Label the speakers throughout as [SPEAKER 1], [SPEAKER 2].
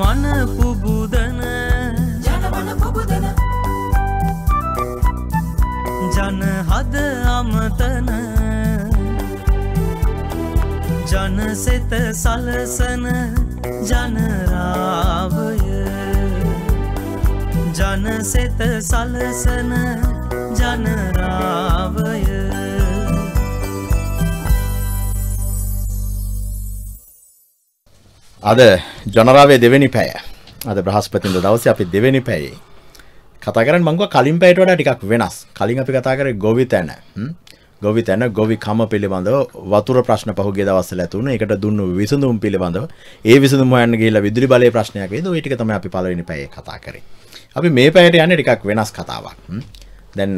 [SPEAKER 1] මන පුබුදන ජනමන පුබුදන ජන හද අමතන ජන සෙත සලසන ජනරාවය ජන සෙත සලසන ජනරාවය
[SPEAKER 2] අද ජනරාවේ දෙවැනි පැය අද බ්‍රහස්පතින්ද දවස අපි දෙවැනි පැයි කතර මංග කලින් පැයට වඩ ටිකක් වෙනස් කලින් අපි කතා කර ගොවි තැන ගොවි තැන ගොවි කම පිළිබඳ වතුර ප්‍රශ්න පහුගේ දවස්සල ඇතුන එකට දුන්නු විසඳුම් පිළිබඳ ඒ විසඳ මොයන්න ගේල විදුරි බලය ප්‍රශ්නයක් ද ටික තම අපි පලවෙනි පැය කතා කරේ අපි මේ පැයට යන්න ටිකක් වෙනස් කතාවක් දැන්න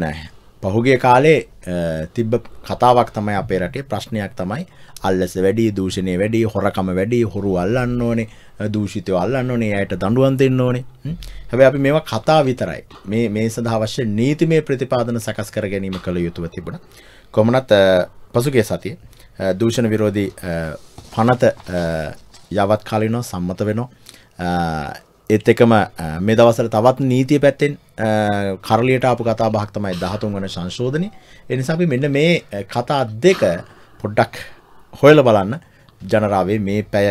[SPEAKER 2] පහුගේ කාලේ තිබ්බ කතාවක් තමයි අපේ රටේ ප්‍රශ්නයක් තමයි අල්ලස වැඩි දූෂණය වැඩි හොරකම වැඩි හොරු අල්ලන්න ඕනේ දූෂිතය අල්ලන්න ඕනේ අයට දඬුවම් දෙන්න ඕනේ හැබැයි අපි මේවා කතා විතරයි මේ මේ සඳහා අවශ්‍ය නීතිමය ප්‍රතිපාදන සකස් කර ගැනීම කළ යුතුව තිබුණා කොමුණත් පසුගිය සතිය දූෂණ විරෝධී පනත යවත් කාලිනෝ සම්මත වෙනවා එත් එකම මේ දවසර තවත් නීතිය පැත්තෙන් කරලියට අප කතා භාක්තමයි දහතුන් වන සංශෝධනය එනිසාපි මෙන්න මේ කතා දෙක පොඩ්ඩක් හොයල බලන්න ජනරාවේ මේ පැය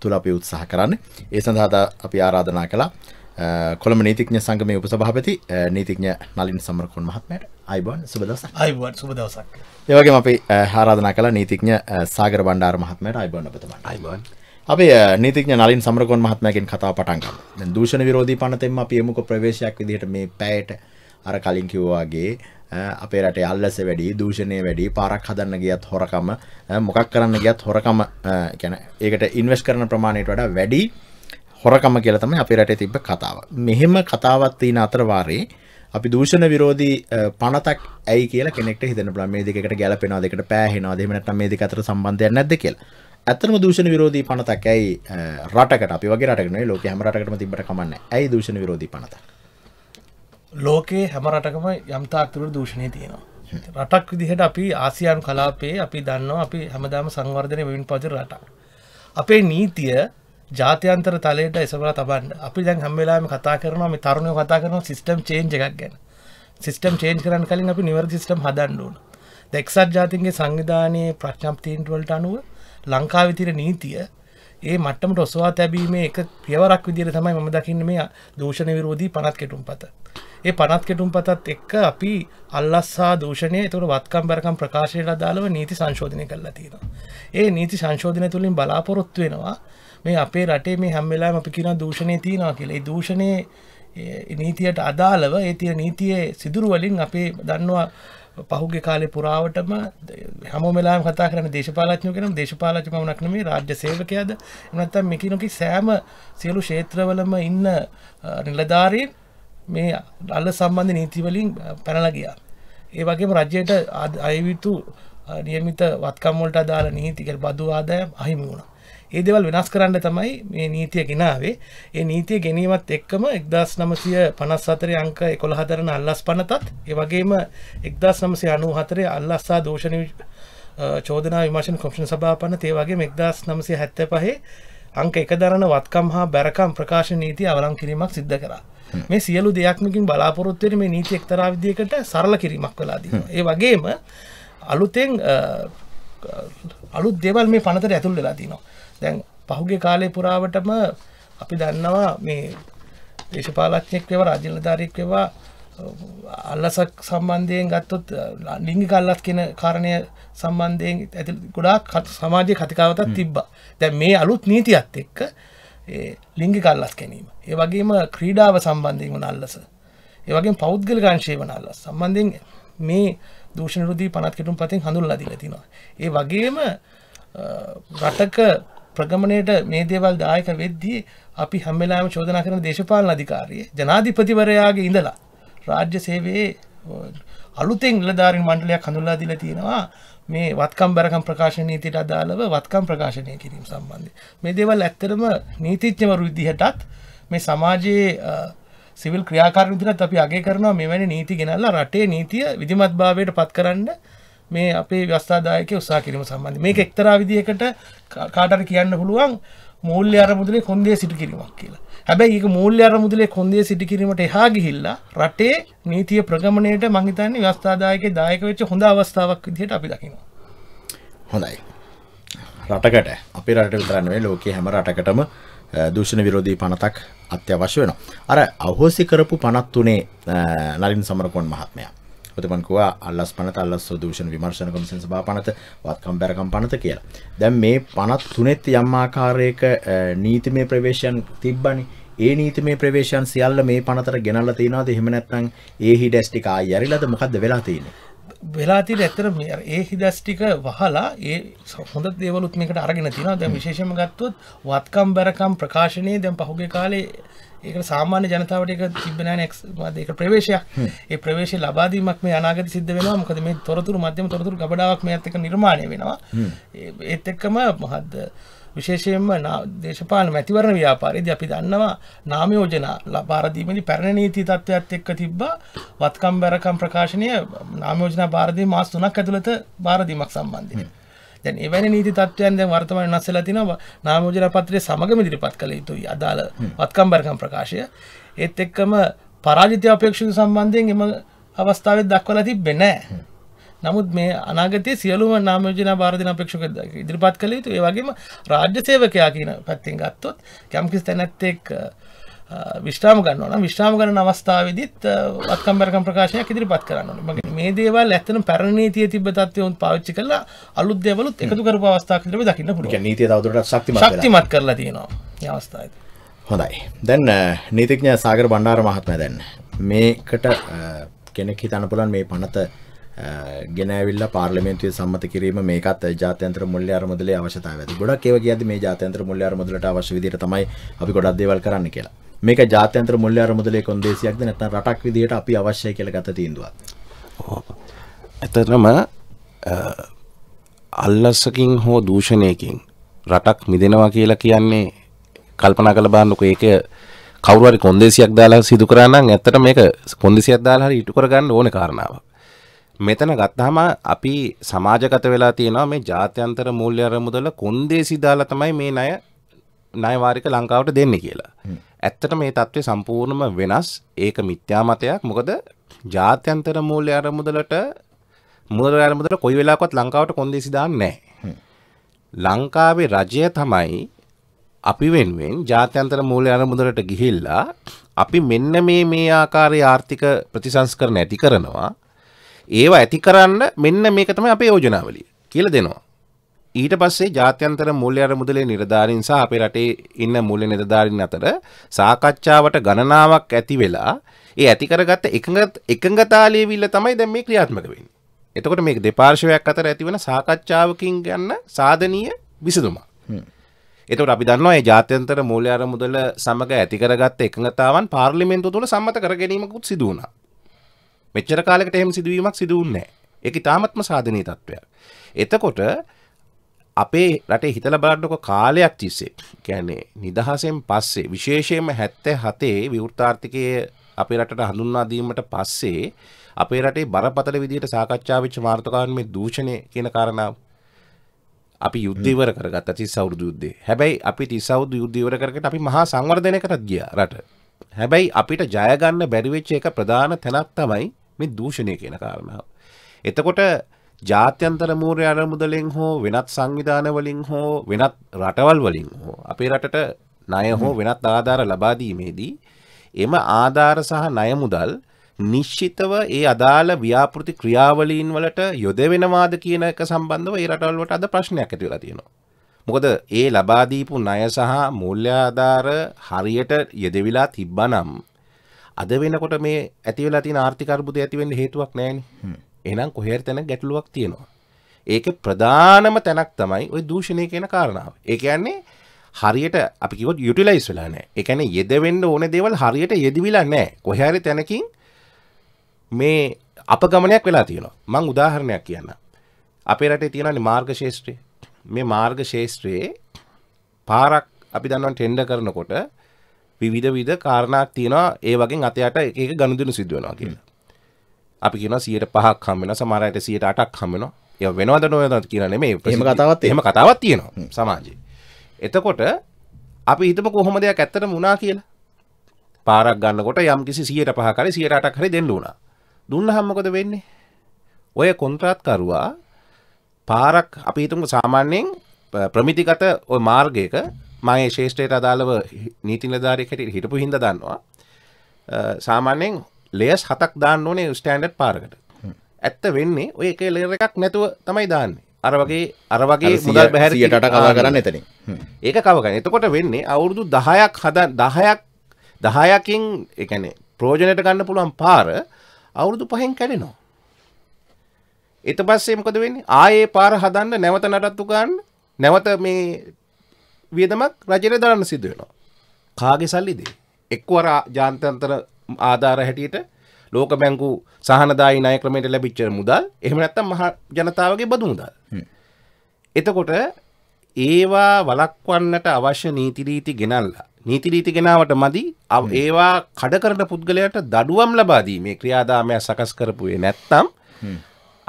[SPEAKER 2] තුළ අපි උත්සාහ කරන්න ඒ සඳහාත අපි ආරාධනා කලා කොළම නීතිඥ සංගමය උපසභාපති නීතිඥ නලින් සමරකුන් මහත්මයට අයිබන් සුබදස අයිබන් සුබදවසක් ඒවගේ අපි ආරාධනා කලා නීතිඥ සාගර බණ්ඩාර මහත්මයට අයිබන්න පතම අයිබන් අපේ නීතිඥ නලින් සමරකොන් මහත්මයගෙන් කතා පටන් ගමු. දැන් දූෂණ විරෝධී පනතෙන්ම අපි යමුකෝ ප්‍රවේශයක් විදිහට මේ පැයට අර කලින් කිව්වා වගේ අපේ රටේ අල්ලස වැඩි, දූෂණය වැඩි, පාරක් හදන්න ගියත් හොරකම, මොකක් කරන්න ගියත් හොරකම කියන්නේ ඒකට ඉන්වෙස්ට් කරන ප්‍රමාණයට වඩා වැඩි හොරකම කියලා තමයි අපේ රටේ තිබ්බ කතාව. මෙහෙම කතාවක් තියෙන අතර වාරේ අපි දූෂණ විරෝධී පනතක් ඇයි කියලා කෙනෙක්ට හිතන්න පුළුවන් මේ දෙකකට ගැලපෙනවද දෙකට පෑහෙනවද එහෙම නැත්නම් මේ දෙක අතර සම්බන්ධයක් නැද්ද කියලා. ඇතම දූෂණ විරෝධී පනතක් ඇයි රටකට අපි වගේ රටන ලෝක හමරටකම තිබට කමන්න ඇයි දූෂණ විරෝධී පනත
[SPEAKER 3] ලෝකයේ හැම රටකම යම්තාක්තුර දූෂණය තියෙනවා රටක් විදිහට අපි ආසියන් කලාපේ අපි දන්නවා අපි හැමදාම සංවර්ධනය වෙන් පච රට අපේ නීතිය ජාත්‍යන්තර තලයට එසබල තබන්න අපි දැන් හැම්වෙලාම කතා කරනවා මේ තරුණය කතා කරනවා සිිස්ටම් චේන්ජ එකක් ගැන සිිස්ටම් චේන්ජ කරන්න කලින් අපි නිවර සිිටම් හදන්නුවන දෙක්සත් ජාතින්ගේ සංවිධානයේ ප්‍රශ්ඥප්තීන්ටවලට අනුව ලංකාවිතිර නීතිය ඒ මට්ටමට ඔස්වා තැබීමේ එක පියවරක් විදිර තමයි මම දකින්න මේ දූෂණ විරෝධී පනත් කෙටුම් පත. ඒ පනත් කෙටුම් පතත් එක්ක අපි අල්ලස්සා දූෂණය තුර වත්කම් බැරකම් ප්‍රකාශයට දාලව නීති සංශෝධනය කරලා තියෙන. ඒ නීති සංශෝධනය තුළින් බලාපොරොත්තු වෙනවා මේ අපේ රටේ මේ හැම්වෙලා අපි කියෙන දූෂණය තියෙනවා කියලේ දූෂණය නීතියට අදාළව ඒ තියෙන නීතියේ සිදුරුවලින් අපේ දන්නවා පහුගේ කාලේ පුරාවටම හැම වෙලාම කතා කරන දේශපාලඥයෝ කෙනම් දේශපාලඥ පමණක් නෙමේ රාජ්‍ය සේවකයාද නැත්නම් මේ කිනෝකි සෑම සියලු ක්ෂේත්‍රවලම ඉන්න නිලධාරීන් මේ අල්ල සම්බන්ධ නීති වලින් පැනලා ගියා. ඒ වගේම රජයට අයවිතු නියමිත වත්කම් වලට අදාළ නීති කියලා බදු ආදායම් අහිමි වුණා. ඒ දෙවල් වෙනස් කරන්න තමයි මේ නීතිය ගෙනාවේ ඒ නීතිය ගැනීමත් එක්කම එක්දස් නමසය පනස් අතරය අංක එකොළ හදරන අල්ලස් පනතත් ඒවගේම එක්දස් නමසේ අනු හතරය අල්ලස්සා දෝෂණ චෝදනා විමශන් කොක්ෂණ සභාපන ඒවගේ එක්දස් නමසය හැත්ත පහේ අංක එක දරන වත්කම් හා බැරකම් ප්‍රකාශ නීති අවලං කිරීමක් සිද්ධ කරා මේ සියලු දෙයක්මකින් බලාපොරොත්වයට මේ නීති එක්තරා විදියකට සරල කිරීමක් කලාදී. ඒ වගේම අලුතෙන් අලුත් දෙවල් මේ පනතර ඇතුල් වෙලා තිනවා. දැන් පහුගේ කාලය පුරාවටම අපි දන්නවා මේ දේශපාලක්ඥෙක්වව රජලධාරයෙක්වවා අල්ලසක් සම්බන්ධයෙන් ගත්තොත් ලිංගික අල්ලස් කියන කාරණය සම්බන්ධයෙන් ඇති ගොඩාක් සමාජය කතිකාවතත් තිබ්බා දැන් මේ අලුත් නීතියත් එක්ක ලිංගික අල්ලස් ගැනීම ඒ වගේම ක්‍රීඩාව සම්බන්ධයෙන් වන අල්ලස ඒ වගේ පෞද්ගල ගංශය වන අල්ලස් සම්බන්ධයෙන් මේ දූෂණරුදී පනත් කෙටුම් පතින් හඳුල්ලා දීලා තිනවා ඒ වගේම රටක ප්‍රගමණයට මේ දේවල් දායක වෙද්දී අපි හැම වෙලාවෙම චෝදනා කරන දේශපාලන අධිකාරිය ජනාධිපතිවරයාගේ ඉඳලා රාජ්‍ය සේවයේ අලුතෙන් නිලධාරීන් මණ්ඩලයක් හඳුන්ලා දීලා තියෙනවා මේ වත්කම් බැරකම් ප්‍රකාශන නීතියට අදාළව වත්කම් ප්‍රකාශනය කිරීම සම්බන්ධයෙන් මේ දේවල් ඇත්තටම නීතිඥවරු විදිහටත් මේ සමාජයේ සිවිල් ක්‍රියාකාරී විදිහට අපි අගය කරනවා මෙවැනි නීති ගෙනල්ලා රටේ නීතිය විධිමත්භාවයට පත් කරන්න මේ අපේ ව්‍යස්ථාදායක උත්සා කිරීම සම්බන්ධ මේක එක්තරා විදිහකට කාටර කියන්න පුළුවන් මූල්‍ය අර මුදලේ කොන්දේ සිටි කිරීමක් කියලා හැබැයි ඒක මූල්‍ය අර මුදලේ කොන්දේ සිටි කිරීමට එහා ගිහිල්ලා රටේ නීතිය ප්‍රගමණයට මං හිතන්නේ ව්‍යස්ථාදායකේ දායක වෙච්ච හොඳ අවස්ථාවක් විදිහට අපි දකිනවා
[SPEAKER 2] හොඳයි රටකට අපේ රට විතරන්නේ ලෝකයේ හැම රටකටම දූෂණ විරෝධී පනතක් අත්‍යවශ්‍ය වෙනවා අර අහෝසි කරපු පනත් තුනේ නලින් සමරකොන් මහත්මයා ඔතන මං කිව්වා අල්ලස් පනත අල්ලස් සොදූෂණ විමර්ශන කොමිසම් සභා පනත වත්කම් බැරකම් පනත කියලා. දැන් මේ පනත් තුනෙත් යම් ආකාරයක නීතිමය ප්‍රවේශයන් තිබ්බනේ. ඒ නීතිමේ ප්‍රවේශයන් සියල්ල මේ පනතර ගෙනල්ලා තියනවාද එහෙම නැත්නම් ඒ හිඩැස් ටික ආයෙ ඇරිලාද මොකද්ද වෙලා තියෙන්නේ?
[SPEAKER 3] වෙලා තියෙන ඇත්තටම ඒ හිදැස් ටික වහලා ඒ හොඳ දේවලුත් මේකට අරගෙන තියෙනවා. දැන් විශේෂයෙන්ම ගත්තොත් වත්කම් බැරකම් ප්‍රකාශනයේ දැන් පහුගිය කාලේ ඒක සාමාන්‍ය ජනතාවට එක තිබෙනන ඒක ප්‍රවේශයක් ඒ ප්‍රවේශ ලබාදීමක් මේ අනාගත සිද්ධ වෙනවා මොකද මේ තොරතුරු මධ්‍යම තොරතුරු ගබඩාවක් මේ ඇත්තක නිර්මාණය වෙනවා ඒත් එක්කම මහත් විශේෂයෙන්ම දේශපාලන මැතිවරණ ව්‍යාපාරයේදී අපි දන්නවා නාමයෝජන ලබාරදීමේදී පැරණ නීති තත්ත්වයක් එක්ක තිබ්බා වත්කම් බැරකම් ප්‍රකාශනය නාමයෝජන බාරදී මාස 3ක් ඇතුළත බාරදීමක් සම්බන්ධයෙන් දැන් එවැනි නීති තත්ත්වයන් දැන් වර්තමාන වෙනස්සලා තිනවා නාමෝජන පත්‍රය සමගම ඉදිරිපත් කළ යුතුයි අදාළ වත්කම්බරකම් ප්‍රකාශය ඒත් එක්කම පරාජිතය අපේක්ෂණ සම්බන්ධයෙන් එම අවස්ථාවත් දක්වලා තිබ්බේ නැහැ. නමුත් මේ අනාගතයේ සියලුම නාමයෝජනා භාරදින අපේක්ෂක ඉදිරිපත් කළ යුතු ඒ වගේම රාජ්‍ය සේවකයා කියන පැත්තෙන් ගත්තොත් යම්කිසි තැනැත්තෙක් විශ්‍රාම ගන්නවන විශ්‍රාම ගන අවස්ථාවදිත් අත්කම්බරකම් ප්‍රකාශයක් ඉදිරිපත් කරන්න මගේ මේ දේවල් ඇත්තන පැරණීතිය තිබ තත්වයවන් පාච්චි කල අලුත් දෙවලුත් එකතු කර අවස්ථාකරම දකින්න පුට
[SPEAKER 2] නීති දරට ශක්තිමත්
[SPEAKER 3] කරලා තියෙනවා අවස්ථායි.
[SPEAKER 2] හොඳයි දැන් නීතිඥ සාගර බණ්ඩාර මහත්ම දැන් මේකට කෙනෙක් හිතන පුලන් මේ පනත ගෙනැවිල්ල පාර්ලිමෙන්තුවේ සම්මත කිරීම මේකත් ජාතන්ත්‍ර මුල්ල අරමුදලේ අවශ්‍යතාව ඇති ගොඩක් ඒව කියද මේ ජාතන්ත්‍ර මුල්ල අරමුදලට අවශ්‍ය විදිහට තමයි අපි ගොඩක් දේවල් කරන්න කියලා මේක ජාත්‍යන්තර මුල්‍ය අරමුදලේ කොන්දේසියක්ද නැත්නම් රටක් විදිහට අපි අවශ්‍යයි කියලා ගත තීන්දුවක්.
[SPEAKER 4] ඇත්තටම අල්ලස්සකින් හෝ දූෂණයකින් රටක් මිදෙනවා කියලා කියන්නේ කල්පනා කරලා බලන්නකෝ ඒක කවුරු හරි කොන්දේසියක් දාලා සිදු කරා නම් ඇත්තට මේක කොන්දේසියක් දාලා හරි ඉටු කරගන්න ඕනේ කාරණාවක්. මෙතන ගත්තාම අපි සමාජගත වෙලා තියෙනවා මේ ජාත්‍යන්තර මූල්‍ය අරමුදල කොන්දේසි දාලා තමයි මේ ණය ණයවාරික ලංකාවට දෙන්නේ කියලා. ඇත්තට මේ தત્ත්වය සම්පූර්ණම වෙනස් ඒක මිත්‍යා මතයක් මොකද ජාත්‍යන්තර මූල්‍ය අරමුදලට මූල්‍ය අරමුදල කොයි වෙලාවකවත් ලංකාවට කොන්දේසි දාන්නේ ලංකාවේ රජය තමයි අපි වෙනුවෙන් ජාත්‍යන්තර මූල්‍ය අරමුදලට ගිහිල්ලා අපි මෙන්න මේ මේ ආකාරයේ ආර්ථික ප්‍රතිසංස්කරණ ඇති කරනවා ඒවා ඇති කරන්න මෙන්න මේක තමයි අපේ යෝජනාවලිය කියලා දෙනවා ඊට පස්සේ ජාත්‍යන්තර මුල්්‍ය අර මුදලේ නිරධාරින් සහ අපේ රටේ ඉන්න මුල්්‍ය නිරධාරින් අතර සාකච්ඡාවට ගණනාවක් ඇති වෙලා ඒ ඇති කරගත්ත එකඟ එකඟතාලියවිල්ල තමයි දැන් මේ ක්‍රියාත්මක වෙන්නේ. එතකොට මේ දෙපාර්ශවයක් අතර ඇතිවන සාකච්ඡාවකින් ගන්න සාධනීය විසඳුමක්. එතකොට අපි දන්නවා මේ ජාත්‍යන්තර මූල්‍ය අර මුදල සමග ඇති කරගත්ත එකඟතාවන් පාර්ලිමේන්තුව තුළ සම්මත කර ගැනීමකුත් සිදු වුණා. මෙච්චර කාලයකට එහෙම සිදුවීමක් සිදු වුණේ නැහැ. ඒක ඉතාමත්ම සාධනීය තත්වයක්. එතකොට අපේ රටේ හිතල බලන්නක කාලයක් තිස්සේ කැනේ නිදහසෙන් පස්සේ විශේෂයම හැත්තැ හතේ විවෘතාර්ථිකය අපේ රටට හඳුන්වාදීමට පස්සේ අපේ රටේ බරපතල විදිහට සාකච්ඡාවිච්ච මාර්ථකාන් මේ දූෂණය කියන කාරණාව අපි යුද්ධවර කරගත් ති සෞරදු යුද්ධේ හැබැයි අපි තිසෞදු යුද්ධවර කරකට අපි මහා සංවර්ධනයකටත් ගිය රට හැබැයි අපිට ජයගන්න බැරිවෙච්ච එක ප්‍රධාන තැනක් තමයි මේ දූෂණය කියන කාරණාව. එතකොට ජාත්‍යන්තර මූරය අරමුදලෙන් හෝ වෙනත් සංවිධානවලින් හෝ වෙනත් රටවල් වලින් හෝ අපේ රටට ණය හෝ වෙනත් ආධාර ලබාදීමේදී එම ආධාර සහ ණයමුදල් නිශ්චිතව ඒ අදාළ ව්‍යාපෘති ක්‍රියාවලීන් වලට යොදවෙනවාද කියන එක සම්බන්ධව ඒ රටවල්වට අද ප්‍රශ්නයක් ඇති වෙලා තියෙනවා. මොකද ඒ ලබා දීපු ණය සහ මූල්‍ය ආධාර හරියට යෙදවිලා තිබ්බනම් අද වෙනකොට මේ ඇති වෙලා තියෙන ආර්ථික අර්බුදය ඇති වෙන්න හේතුවක් නැහැ නේ. එහෙනම් කොහේරි තැනක ගැටලුවක් තියෙනවා. ඒකේ ප්‍රධානම තැනක් තමයි ওই දූෂණය කියන කාරණාව. ඒ කියන්නේ හරියට අපි කිව්වොත් යුටිලයිස් වෙලා නැහැ. ඒ කියන්නේ යෙදෙන්න ඕන දේවල් හරියට යෙදිවිලා නැහැ. කොහේරි තැනකින් මේ අපගමනයක් වෙලා තියෙනවා. මම උදාහරණයක් කියන්නම්. අපේ රටේ තියෙනනේ මාර්ග ශාස්ත්‍රය. මේ මාර්ග ශාස්ත්‍රයේ පාරක් අපි දන්නවා ටෙන්ඩර් කරනකොට විවිධ විධ කාරණාවක් තියෙනවා ඒ වගේ අතයට එක එක ගනුදෙනු සිද්ධ වෙනවා කියලා. අපි කියන සියට පහක් හම්මෙන සමහරයට සියට අටක් හම්මෙනවා ය වෙනවද නොයද කියනේ මේ එම කතාවත් එම කතාවත් තියෙනවා සමාජයේ එතකොට අපි හිතම කොහොම දෙයක් ඇත්තට මුණා කියලා පාරක් ගන්නකොට යම් කිසි සියට පහකරි සියට අටක් හරි දෙන්න වුණා දුන්න හම්මකොද වෙන්නේ ඔය කොන්ත්‍රාත්කරවා පාරක් අපිහිතුම සාමාන්‍යයෙන් ප්‍රමිතිගත ඔය මාර්ගයක මගේ ශේෂ්ඨයට අදාළව නීති නිලධාරයක් හැටියට හිටපු හින්දා දන්නවා සාමාන්‍යයෙන් ලේස් හතක් දාන්න ඕනේ ස්ටෑන්ඩ් පාරකට ඇත්ත වෙන්නේ ඔය එක ලේර එකක් නැතුව තමයි දාන්නේ අර වගේ අර වගේ මුදල් බැහැරියට කවා කරන්න එතන ඒක කවගන්න එතකොට වෙන්නේ අවුරුදු දහයක් හද දහයක් දහයකින් එකනේ ප්‍රෝජනයට ගන්න පුළුවන් පාර අවුරුදු පහෙන් කැඩෙනවා එත පස්සේ මොකද වෙන්නේ ආයේ පාර හදන්න නැවත නටත්තු ගන්න නැවත මේ වියදමක් රජයට දරන්න සිදුවෙනවා කාගෙ සල්ලිදේ එක්වර ජාන්තන්තර ආධාර හැටියට ලෝක බැංකු සහනදායි ණය ක්‍රමයට ලැබිච්ච මුදල් එහෙම නැත්නම් මහ ජනතාවගේ බදු මුදල්. එතකොට ඒවා වලක්වන්නට අවශ්‍ය නීති රීති ගෙනල්ලා නීති රීති ගෙනාවට මදි ඒවා කඩ කරන පුද්ගලයට දඩුවම් ලබා දීමේ ක්‍රියාදාමයක් සකස් කරපුවේ නැත්තම්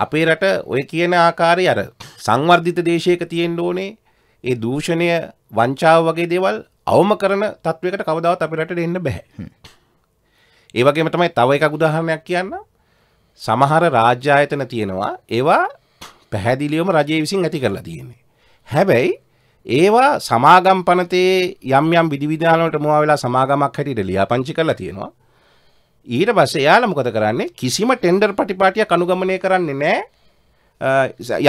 [SPEAKER 4] අපේ රට ඔය කියන ආකාරය අර සංවර්ධිත දේශයක තියෙන්න ඕනේ ඒ දූෂණය වංචාව වගේ දේවල් අවම කරන තත්වයකට කවදාවත් අපේ රටට එන්න බෑ. ඒවගේම තමයි තව එකක් උදාහරණයක් කියන්න සමහර රාජ්‍ය ආයතන තියෙනවා ඒවා පැහැදිලිවම රජය විසින් ඇති කරලා තියෙන්නේ. හැබැයි ඒවා සමාගම් පනතේ යම් යම් විධවිධානවලට මුවා වෙලා සමාගමක් හැටියට ලියාපංචි කරලා තියෙනවා. ඊට පස්සේ එයාලා මොකද කරන්නේ? කිසිම ටෙන්ඩර් පටිපාටියක් අනුගමනය කරන්නේ නැහැ.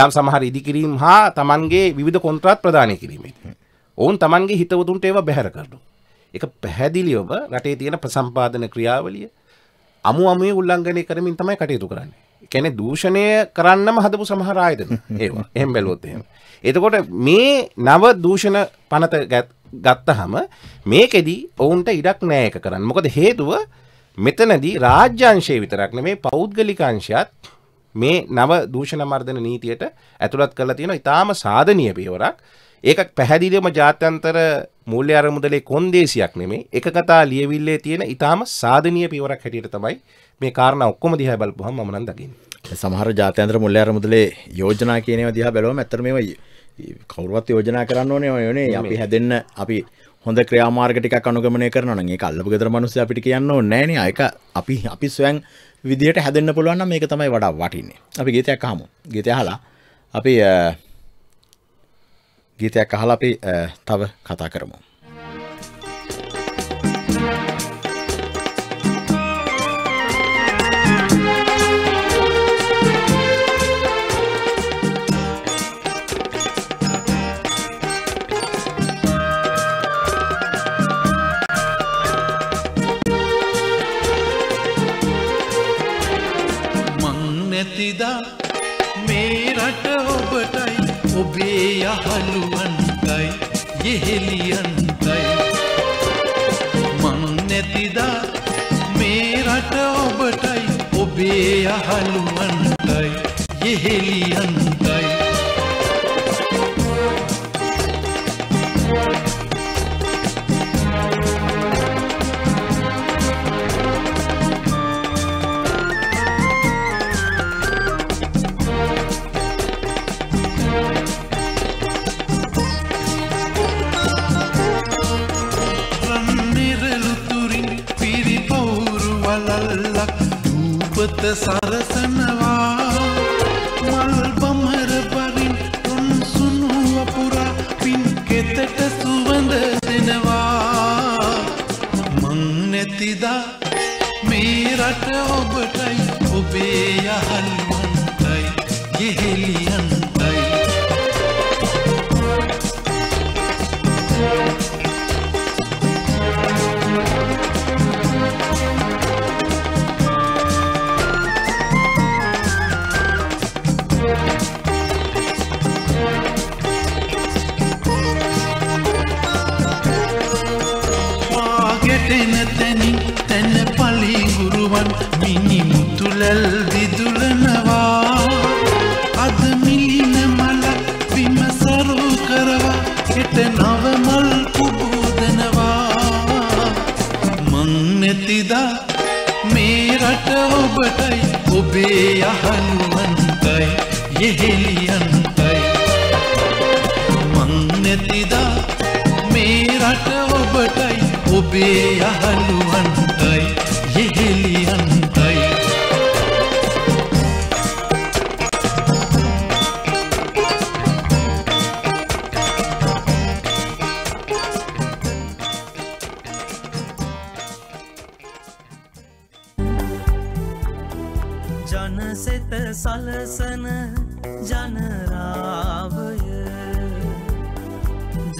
[SPEAKER 4] යම් සමහර ඉදිකිරීම් හා Tamanගේ විවිධ කොන්ත්‍රාත් ප්‍රදානය කිරීමේදී. ඔවුන් Tamanගේ හිතවතුන්ට ඒවා බැහැර කරනවා. එක පැහැදිලියෝම රටේ තියෙන ප්‍රසම්පාදන ක්‍රියාවලිය අමු අමුේ උල්ලංඝනය කරමින් තමයි කටයුතු කරන්න කැනෙ දූෂණය කරන්නම හදපු සමහරායතන ඒවා එහම් බැලොත් එහෙම එතකොට මේ නව දූෂණ පනත ගත්තහම මේකෙදී ඔවුන්ට ඉඩක් නෑක කරන්න මොකද හේතුව මෙතනදී රාජ්‍යංශය විතරක්න මේ පෞද්ගලිකංශයත් මේ නව දූෂණ මර්ධන නීතියට ඇතුළත් කරලා තියෙන ඉතාම සාධනීය පියවරක් ඒකක් පැහැදිලිවම ජාත්‍යන්තර මූල්‍ය අරමුදලේ කොන්දේසියක් නෙමේ එක කතා ලියවිල්ලේ තියෙන ඉතාම සාධනීය පියවරක් හැටියට තමයි මේ කාරණා ඔක්කොම දිහා බලපුවහම මම නම් දකින්නේ.
[SPEAKER 2] සමහර ජාත්‍යන්තර මූල්‍ය අරමුදලේ යෝජනා කියන ඒවා දිහා බැලුවම ඇත්තට මේවා කවුරුවත් යෝජනා කරන්න ඕනේ ඕනේ අපි හැදෙන්න අපි හොඳ ක්‍රියාමාර්ග ටිකක් අනුගමනය කරනවා නම් ඒක අල්ලපු ගෙදර මිනිස්සු අපිට කියන්න ඕනේ නෑනේ. ඒක අපි අපි ස්වයං විදිහට හැදෙන්න පුළුවන් නම් මේක තමයි වඩා වටින්නේ. අපි ගීතයක් අහමු. ගීතය අහලා අපි ගීතයක් අහලා අපි තව කතා කරමු
[SPEAKER 1] ඔබේ යහළුවන්ටයි යෙහෙලියන්ටයි මං නැතිදා මේ රට ඔබටයි ඔබේ යහළුවන්ටයි යෙහෙලියන්ටයි முகப்பத்த சரச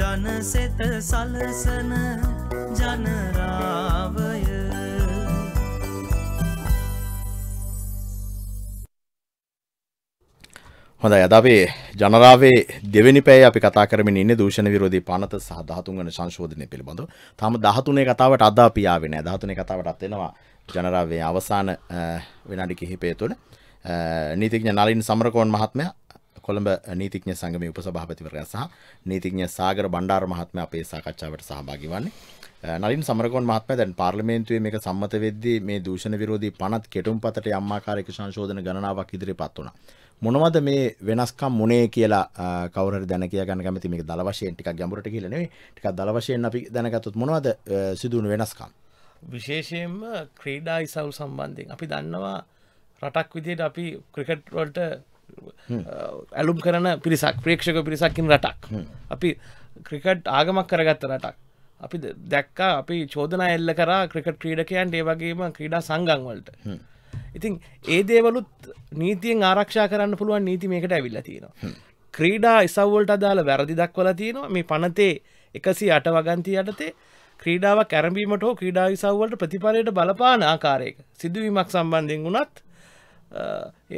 [SPEAKER 1] ජනසෙත සලසන ජනරාවය
[SPEAKER 2] හොඳ යදපේ ජනරාවේ දෙවනි පැය අපි කතා කරමින් ඉන්නේ දූෂණ විරෝධී පනත සහ 13 වෙනි සංශෝධනය පිළිබඳව. තාම 13 කතාවට අද අපි ආවේ නෑ. 13 කතාවටත් එනවා ජනරාවේ අවසාන විනාඩි කිහිපය තුළ. නීතිඥ නලින් සමරකෝන් මහත්මයා කොළඹ නීතිඥ සංගමේ උපසභාපතිවරයා සහ නීතිඥ සාගර බණ්ඩාර මහත්මයා අපේ සාකච්ඡාවට සහභාගී වන්නේ. නලින් සමරකෝන් මහත්මයා දැන් පාර්ලිමේන්තුවේ මේක සම්මත වෙද්දී මේ දූෂණ විරෝධී පනත් කෙටුම්පතට යම් ආකාරයක සංශෝධන ගණනාවක් ඉදිරිපත් වුණා. මොනවද මේ වෙනස්කම් මොනේ කියලා කවුරු හරි දැන කියා ගන්න කැමති මේක දල වශයෙන් ටිකක් ගැඹුරට කියලා නෙවෙයි ටිකක් දල වශයෙන් අපි දැනගත්තොත් මොනවද සිදු වුණු වෙනස්කම්?
[SPEAKER 3] විශේෂයෙන්ම ක්‍රීඩා ඉසව් සම්බන්ධයෙන් අපි දන්නවා රටක් විදියට අපි ක්‍රිකට් වලට ඇලුම් කරන පිරිසක් ප්‍රේක්ෂක පිරිසක්කින් රටක් අපි ක්‍රිකට් ආගමක් කරගත්ත රටක් අපි දැක්කා අපි චෝදනා එල්ල කරා ක්‍රිකට් ක්‍රීඩකයන්ට ඒ වගේම ක්‍රීඩා සංගංවලට ඉතින් ඒ දේවලුත් නීතියෙන් ආරක්ෂා කරන්න පුළුවන් නීති මේකට ඇවිල්ල තියෙනවා ක්‍රීඩා ඉසව්වලට අදාළ වැරදි දක්වල තියෙනවා මේ පනතේ එකසි අට වගන්ති යටතේ ක්‍රීඩාව කැරඹීමට හෝ ක්‍රීඩා විසව්වලට ප්‍රතිඵලයට බලපාන ආකාරයක සිදුවීමක් සම්බන්ධයෙන් වුණත්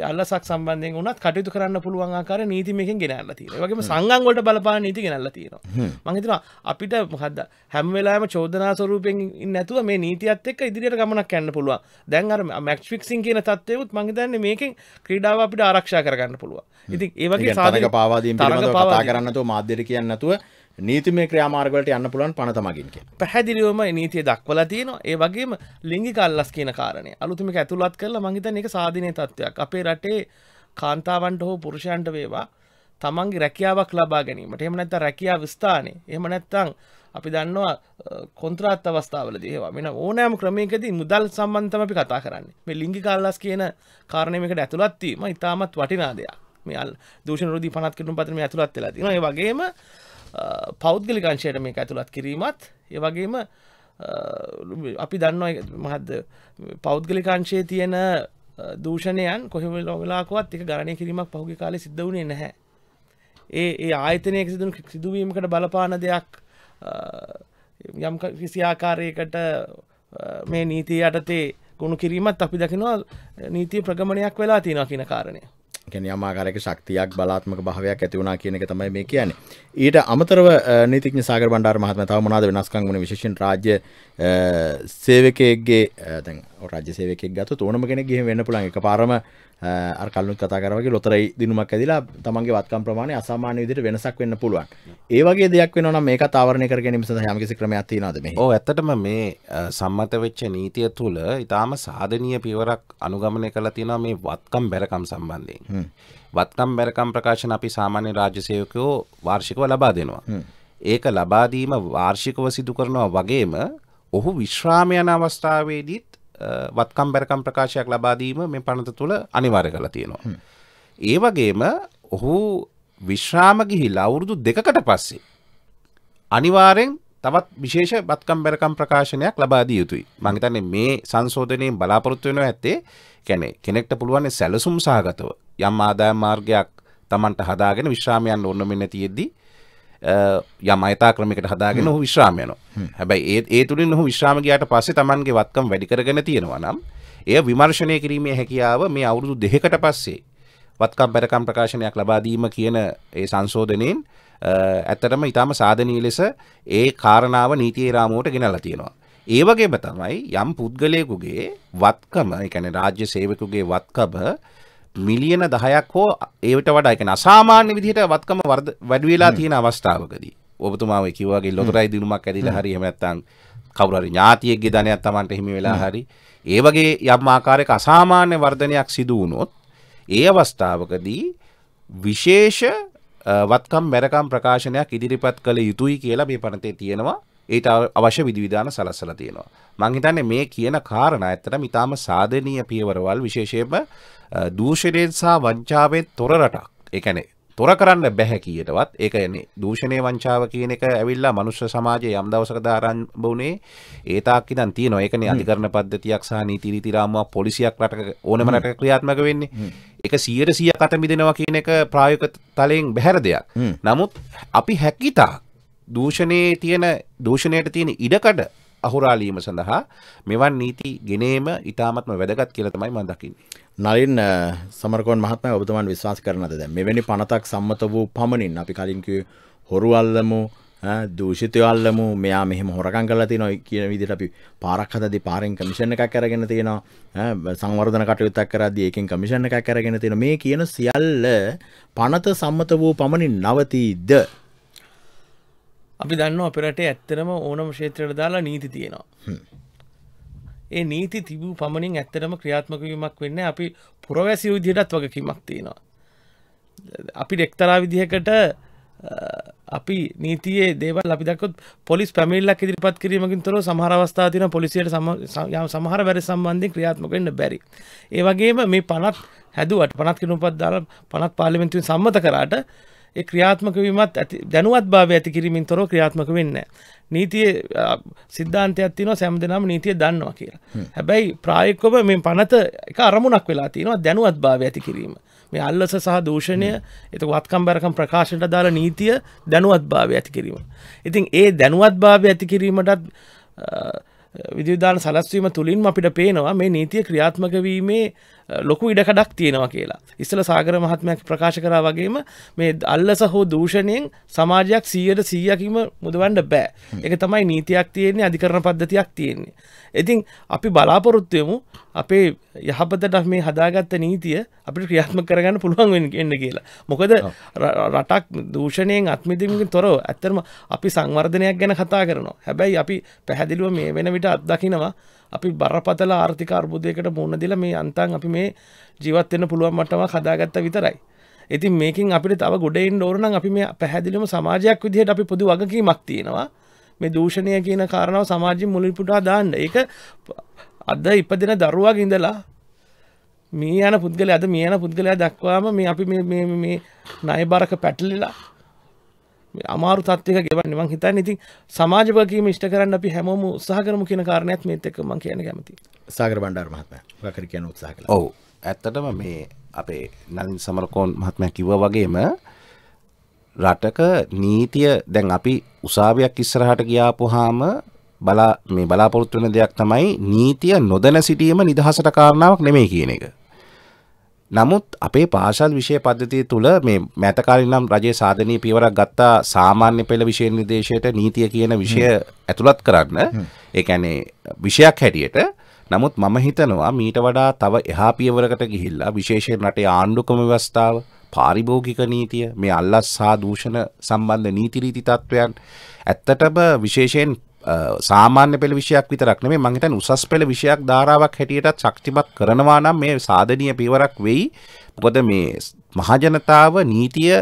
[SPEAKER 3] අල්ලසක් සම්බන්ධෙන් වනත් කටයුතු කරන්න පුළුවන් ආකාර නීති මේකින් ගෙනල්ල තියෙන වගේම සංගංගොට බලපා නීති ගෙනල්ල තියෙනවා මහිතවා අපිට මොහද හැම්වෙලාම චෝදනා සරූපෙන් නැතුව මේ නීතිත් එක් ඉදිරියට ගමනක් යන්න පුළුව දැන් අර මක්ෂික්සින් කියන තත්වයවත් මහිතන්න මේකින් ක්‍රීඩාව අපිට ආරක්ෂා කරගන්න පුළුව ඉතින් ඒවගේ සාධක පවාදීම පවා කරන්නතු
[SPEAKER 2] මාධ්‍යර කියන්නතුව නීතිමේ ක්‍රියාමාර්ගලට යන්න පුලන් පනතමගින් කිය
[SPEAKER 3] පැහැදිලිවම නීතිය දක්වලා තියෙනවා ඒ වගේම ලිංගි කල්ලස් කියන කාරණය අලුතුමික ඇතුළත් කරලා මංහිතන එක සාධනය තත්ත්වයක් අපේ රටේ කාන්තාවන්ට හෝ පුරුෂයන්ට වේවා තමන්ගේ රැකියාවක් ලබා ගැනීමට එම නැත්ත රැකයා විස්ථානය එම නැත්තං අපි දන්නවා කොන්ත්‍රාත් අවස්ථාවල දේවා මෙන ඕනෑම ක්‍රමයකදී මුදල් සම්බන්ධම අපි කතා කරන්නේ මේ ලිංගි කල්ලස් කියන කාරණයකට ඇතුළත්වීම ඉතාමත් වටිනා දෙයක් මේ අල් දෂ රෝධ පනත් කරනු පතරම ඇතුළත් වෙලා තින වගේම පෞද්ගලි කංශයට මේ ඇතුළත් කිරීමත් ඒවගේම අපි දන්න මහද පෞද්ගලිකංශයේ තියෙන දූෂණයන් කොහෙම ලොවෙලාකුවත් එක ගණය කිරීමක් පහුගේ කාලෙ සිද්ධ වුණේ නැහැ ඒ ඒ ආයතනය සිදුන සිදුවීමකට බලපාන දෙයක් යම් කිසිආකාරයකට මේ නීතිය යටතේ ගුණු කිරීමත් අපි දකිනවා නීතිය ප්‍රගමණයක් වෙලා තියෙනවා කියන කාරණය
[SPEAKER 2] ගැන යමාකාරක ශක්තියක් බලාත්මක භාවයක් ඇතිවුණා කියන එක තමයි මේ කියන්නේ. ඊට අමතරව නීතිඥ සාගර බණ්ඩාර මහත්මයා තව මොනවාද වෙනස්කම් වුණේ විශේෂයෙන් රාජ්‍ය සේවකයෙක්ගේ දැන් රජසේවකක් ගත ඕනම කෙන ගෙම වෙන්න පුළන් එක පාරම අරකල්ලු කතාකරවගේ ලොතරයි දිනුමක් ඇදිලා තමන්ගේ වත්කම් ප්‍රමාණය අසාමාන්‍ය විදිට වෙනසක් වෙන්න පුළුවන්
[SPEAKER 4] ඒවගේ දෙයක් වෙන මේ තාවරණය කර ගැනීම සඳහා යම්කිසි ක්‍රමයක් තියෙනවද මේ ඕ ඇත්තටම මේ සම්මත වෙච්ච නීතිය තුළ ඉතාම සාධනීය පියවරක් අනුගමනය කළා තියෙනවා මේ වත්කම් බැරකම් සම්බන්ධයෙන් වත්කම් බැරකම් ප්‍රකාශන අපි සාමාන්‍ය රාජ්‍ය සේවකයෝ වාර්ෂිකව ලබා දෙනවා ඒක ලබාදීම වාර්ෂිකව සිදු කරනවා වගේම ඔහු විශ්‍රාමයන අවස්ථාවේදීත් වත්කම් බැරකම් ප්‍රකාශයක් ලබාදීම මේ පනත තුළ අනිවාර්ය කළ තියෙනවා. ඒ වගේම ඔහු විශ්‍රාම ගිහිලා අවුරුදු දෙකකට පස්සේ. අනිවාරෙන් තවත් විශේෂ බත්කම් බැරකම් ප්‍රකාශනයක් ලබාදිය යුතුයි මංහිතන්නේ මේ සංශෝධනයෙන් බලාපොරොත්තු වෙනවා ඇත්තේ කැනෙ කෙනෙක්ට පුළුවන් සැලසුම් සහගතව යම් ආදාය මාර්ගයක් තමන්ට හදාගෙන විශ්‍රාමයන් ඔන්නම නැතියෙද්දී යම අතා ක්‍රමිකට හදාගෙන ඔහු විශ්‍රාමයන හැබැයි ඒ ඒ තුළින් ඔහු විශ්‍රාමගයාට පස්සේ තමන්ගේ වත්කම් වැඩිකරගෙන තියෙනවා නම් එය විමර්ශනය කිරීමේ හැකියාව මේ අවුරුදු දෙහෙකට පස්සේ වත්කම් පැරකම් ප්‍රකාශනයක් ලබාදීම කියන ඒ සංශෝධනයෙන් ඇත්තටම ඉතාම සාධනී ලෙස ඒ කාරණාව නීතියේ රාමුවට ගෙනල්ලා තියෙනවා ඒවගේම තමයි යම් පුද්ගලයකුගේ වත්කම එකන රාජ්‍ය සේවකුගේ වත්කබ මිලියන 10ක් හෝ ඒවට වඩා කියන අසාමාන්‍ය විදිහට වත්කම වැඩි වෙලා තියෙන අවස්ථාවකදී ඔබතුමාව කිව්වාගේ ලොතරැයි දිනුමක් ඇදිලා හරි එහෙම නැත්නම් කවුරු හරි ඥාතියෙක්ගේ ධනයක් Tamanට හිමි වෙලා හරි ඒ වගේ යම් ආකාරයක අසාමාන්‍ය වර්ධනයක් සිදු වුණොත් ඒ අවස්ථාවකදී විශේෂ වත්කම් මැරකම් ප්‍රකාශනයක් ඉදිරිපත් කළ යුතුයි කියලා මේ පනතේ තියෙනවා ඊට අවශ්‍ය විධවිධාන සලස්සලා තියෙනවා. මං හිතන්නේ මේ කියන කාරණා ඇත්තටම ඊටාම සාධනීය පියවරවල් විශේෂයෙන්ම දූෂණයෙන් සහ වංචාවෙන් තොර රටක්. ඒ කියන්නේ තොර කරන්න බැහැ කියටවත් ඒක එන්නේ දූෂණය වංචාව කියන එක ඇවිල්ලා මනුෂ්‍ය සමාජයේ යම් දවසක ආරම්භ වුණේ ඒ තාක් ඉඳන් තියෙනවා. ඒකනේ අධිකරණ පද්ධතියක් සහ නීති රීති රාමුවක් පොලිසියක් රටක ඕනම රටක ක්‍රියාත්මක වෙන්නේ. එක සියයට සියකට මිදෙනවා කියන එක ප්‍රායෝගික තලයෙන් බැහැර දෙයක්. නමුත් අපි හැකියතාක් දූෂණයේ තියෙන දූෂණයට තියෙන ඉඩකඩ අහුරාලීම සඳහා මෙවන් නීති ගෙනේම ඉතාමත්ම වැදගත් කියල තමයි මදකින්න. නලින්
[SPEAKER 2] සමරකොන් මහත්ම ඔබතුමන් විශවාස කරනද දැ මෙවැනි පනතක් සම්මත වූ පමණින් අපි කලින්කි හොරු අල්ලමු දූෂිතයල්ලමු මෙයා මෙහම හොරකං කල තියන කියන විදිට අපි පාරක්හතදි පාරෙන් කමිෂණ එකක් කරගෙන තියෙනවා සංවර්ධන කටයුත්තක් කරදි ඒකින් කමිෂණ එකක් කරගෙන තියෙන මේ කියන සියල්ල පනත සම්මත වූ පමණින් නවතීද.
[SPEAKER 3] අපි දන්න අප රටේ ඇත්තරම ඕනම ක්ෂේත්‍රයට දාලා නීති තියෙනවා. ඒ නීති තිබූ පමණින් ඇත්තරම ක්‍රියාත්මකවීමක් වෙන්න අපි පුරවැසි විදිහටත් වගකීමක් තියෙනවා. අපි ඩෙක්තරා විදිහකට අපි නීතියේ දේවල් අපිදකොත් පොලිස් පැමිල්ලක් ඉදිරිපත් කිරීමකින් තොර සමහර අවස්ථා තින පොලිසියට සමහර වැරි සම්බන්ධය ක්‍රියාත්මක වෙන්න බැරි. ඒ වගේම මේ පනත් හැදුවට පනත් කිනුපත් දාලා පනත් පාර්ලිමේන්තුවෙන් සම්මත කරාට ඒ ක්‍රියාත්මක වීමත් ඇති දැනුවත් භාවය ඇති කිරීමින් තොරව ක්‍රියාත්මක වෙන්න. නීතිය සිද්ධාන්තයක් තියනවා සෑම දෙනාම නීතිය දන්නවා කියලා. හැබැයි ප්‍රායෝගිකව මේ පනත එක අරමුණක් වෙලා තියෙනවා දැනුවත් භාවය ඇති කිරීම. මේ අල්ලස සහ දූෂණය එතකොට වත්කම් බරකම් ප්‍රකාශනට අදාළ නීතිය දැනුවත් භාවය ඇති කිරීම. ඉතින් ඒ දැනුවත් භාවය ඇති කිරීමටත් විදිවිධාන සලස්වීම තුළින් අපිට පේනවා මේ නීතිය ක්‍රියාත්මක වීමේ ලොකු ඉඩකඩක් තියෙනවා කියලා. ඉස්සල සාගර මහත්මයක් ප්‍රකාශ කරා වගේම මේ අල්ලස හෝ දූෂණයෙන් සමාජයක් සීයට සීයකිම මුදවන්ඩ බෑ. එක තමයි නීතියක් තියෙන්නේ අධිකරණ පද්ධතියක් තියෙන්නේ. ඉතින් අපි බලාපොරොත්තුයමු අපේ යහපතට මේ හදාගත්ත නීතිය අපිට ක්‍රියාත්ම කරගන්න පුළුවන් වෙන එන්න කියලා. මොකද රටක් දූෂණයෙන් අත්මිදීමකින් තොරව ඇත්තරම අපි සංවර්ධනයක් ගැන කතා කරනවා. හැබැයි අපි පැහැදිලිව මේ වෙන විට අත්දකිනවා අපි බරපතල ආර්ථික අර්බුදයකට මුහුණ දීලා මේ අන්තම් අපි මේ ජීවත් වෙන්න පුළුවන් මට්ටමක් හදාගත්ත විතරයි. ඉතින් මේකෙන් අපිට තව ගොඩෙන්න ඕන නම් අපි මේ පැහැදිලිවම සමාජයක් විදිහට අපි පොදු වගකීමක් තියෙනවා. මේ දූෂණය කියන කාරණාව සමාජයේ මුලින් පුටා දාන්න. ඒක අද ඉපදෙන දරුවාගේ ඉඳලා මේ යන පුද්ගලයා අද මේ යන පුද්ගලයා දක්වාම මේ අපි මේ මේ මේ ණය බරක පැටලිලා අමාරු තත්වයක ගෙවන්නේ මං හිතන්නේ ඉතින් සමාජ වගකීම ඉෂ්ට කරන්න අපි හැමෝම උත්සාහ කරමු කියන කාරණයක් මේත් එක්ක මං කියන්න කැමතියි.
[SPEAKER 2] සාගර බණ්ඩාර මහත්මයා මොකක් හරි කියන්න උත්සාහ කළා. ඔව්
[SPEAKER 4] ඇත්තටම මේ අපේ නලින් සමරකෝන් මහත්මයා කිව්වා වගේම රටක නීතිය දැන් අපි උසාවියක් ඉස්සරහට ගියාපුවාම බලා මේ බලාපොරොත්තු වෙන දෙයක් තමයි නීතිය නොදැන සිටීම නිදහසට කාරණාවක් නෙමෙයි කියන එක. නමුත් අපේ පාසල් විෂය පද්ධතිය තුළ මේ මැතකාලින් නම් රජයේ සාධනී පියවරක් ගත්තා සාමාන්‍ය පෙළ විෂය නිර්දේශයට නීතිය කියන විෂය ඇතුළත් කරන්න ඒ කියන්නේ විෂයක් හැටියට නමුත් මම හිතනවා මීට වඩා තව එහා පියවරකට ගිහිල්ලා විශේෂයෙන් රටේ ආණ්ඩුක්‍රම ව්‍යවස්ථාව පාරිභෝගික නීතිය මේ අල්ලස් සහ දූෂණ සම්බන්ධ නීතිරීති තත්ත්වයන් ඇත්තටම විශේෂයෙන් සාමාන්‍ය පෙළ විෂයක් විතරක් නෙමෙයි මං හිතන්නේ උසස් පෙළ විෂයක් ධාරාවක් හැටියටත් ශක්තිමත් කරනවා නම් මේ සාධනීය පියවරක් වෙයි. මොකද මේ මහජනතාව නීතිය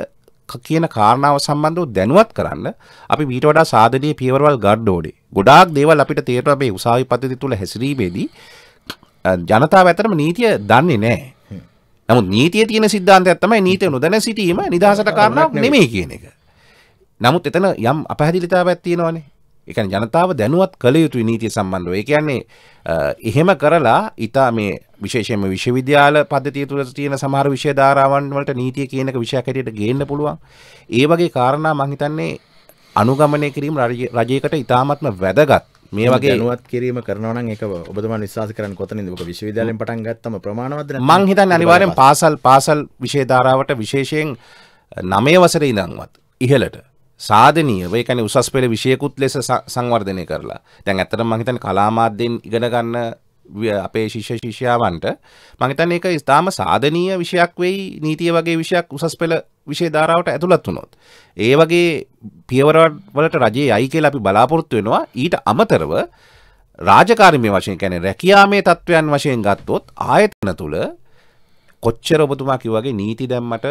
[SPEAKER 4] කියන කාරණාව සම්බන්ධව දැනුවත් කරන්න අපි ඊට වඩා සාධනීය පියවරවල් ගන්න ඕනේ. ගොඩාක් දේවල් අපිට තේරෙනවා මේ උසාවි පද්ධතිය තුල හැසිරීමේදී ජනතාව ඇතරම නීතිය දන්නේ නැහැ. නමුත් නීතියේ තියෙන સિદ્ધාන්තයක් තමයි නීතිය නොදැන සිටීම නිදහසට කාරණාවක් නෙමෙයි කියන එක. නමුත් එතන යම් අපහැදිලිතාවයක් තියෙනවානේ. එකන ජනතාව දැනුවත් කළ යුතු නීතිය සම්බන්ධව ඒ කියන්නේ එහෙම කරලා ඉතා මේ විශේෂයම විශ්වවිද්‍යාල පද්ධතිය තුළ තියෙන සමහර විෂය ධාරාවන් වලට නීතිය කියනක විෂයක් හැටියට ගේන්න පුළුවන් ඒ වගේ කාරණා මං හිතන්නේ අනුගමනය කිරීම රජයකට ඉතාමත්ම වැදගත් මේ වගේ නුවත් කිරීම
[SPEAKER 2] කරනවන එක ඔබතුම නිශවාස කරන කොතන දක විශවිදාලෙන් පටන් ගත්තම ප්‍රමාණවද මංහිතන් අනිවාරෙන්
[SPEAKER 4] පාසල් පාසල් විශේධාරාවට විශේෂයෙන් නමේ වසර ඉදංවත් ඉහලට සාධනීයව ඒ කියන්නේ උසස් පෙළ විෂයකුත් ලෙස සංවර්ධනය කරලා. දැන් ඇත්තටම මම හිතන්නේ කලා මාධ්‍යෙන් ඉගෙන ගන්න අපේ ශිෂ්‍ය ශිෂ්‍යාවන්ට මම හිතන්නේ ඒක ඉතාම සාධනීය විෂයක් වෙයි නීතිය වගේ විෂයක් උසස් පෙළ විෂය ධාරාවට ඇතුළත් වුණොත්. ඒ වගේ පියවර වලට රජයේ යයි කියලා අපි බලාපොරොත්තු වෙනවා. ඊට අමතරව රාජකාරීමේ වශයෙන් කියන්නේ රැකියාමේ තත්වයන් වශයෙන් ගත්තොත් ආයතන තුල කොච්චර ඔබතුමා කිව්වාගේ නීති දැම්මට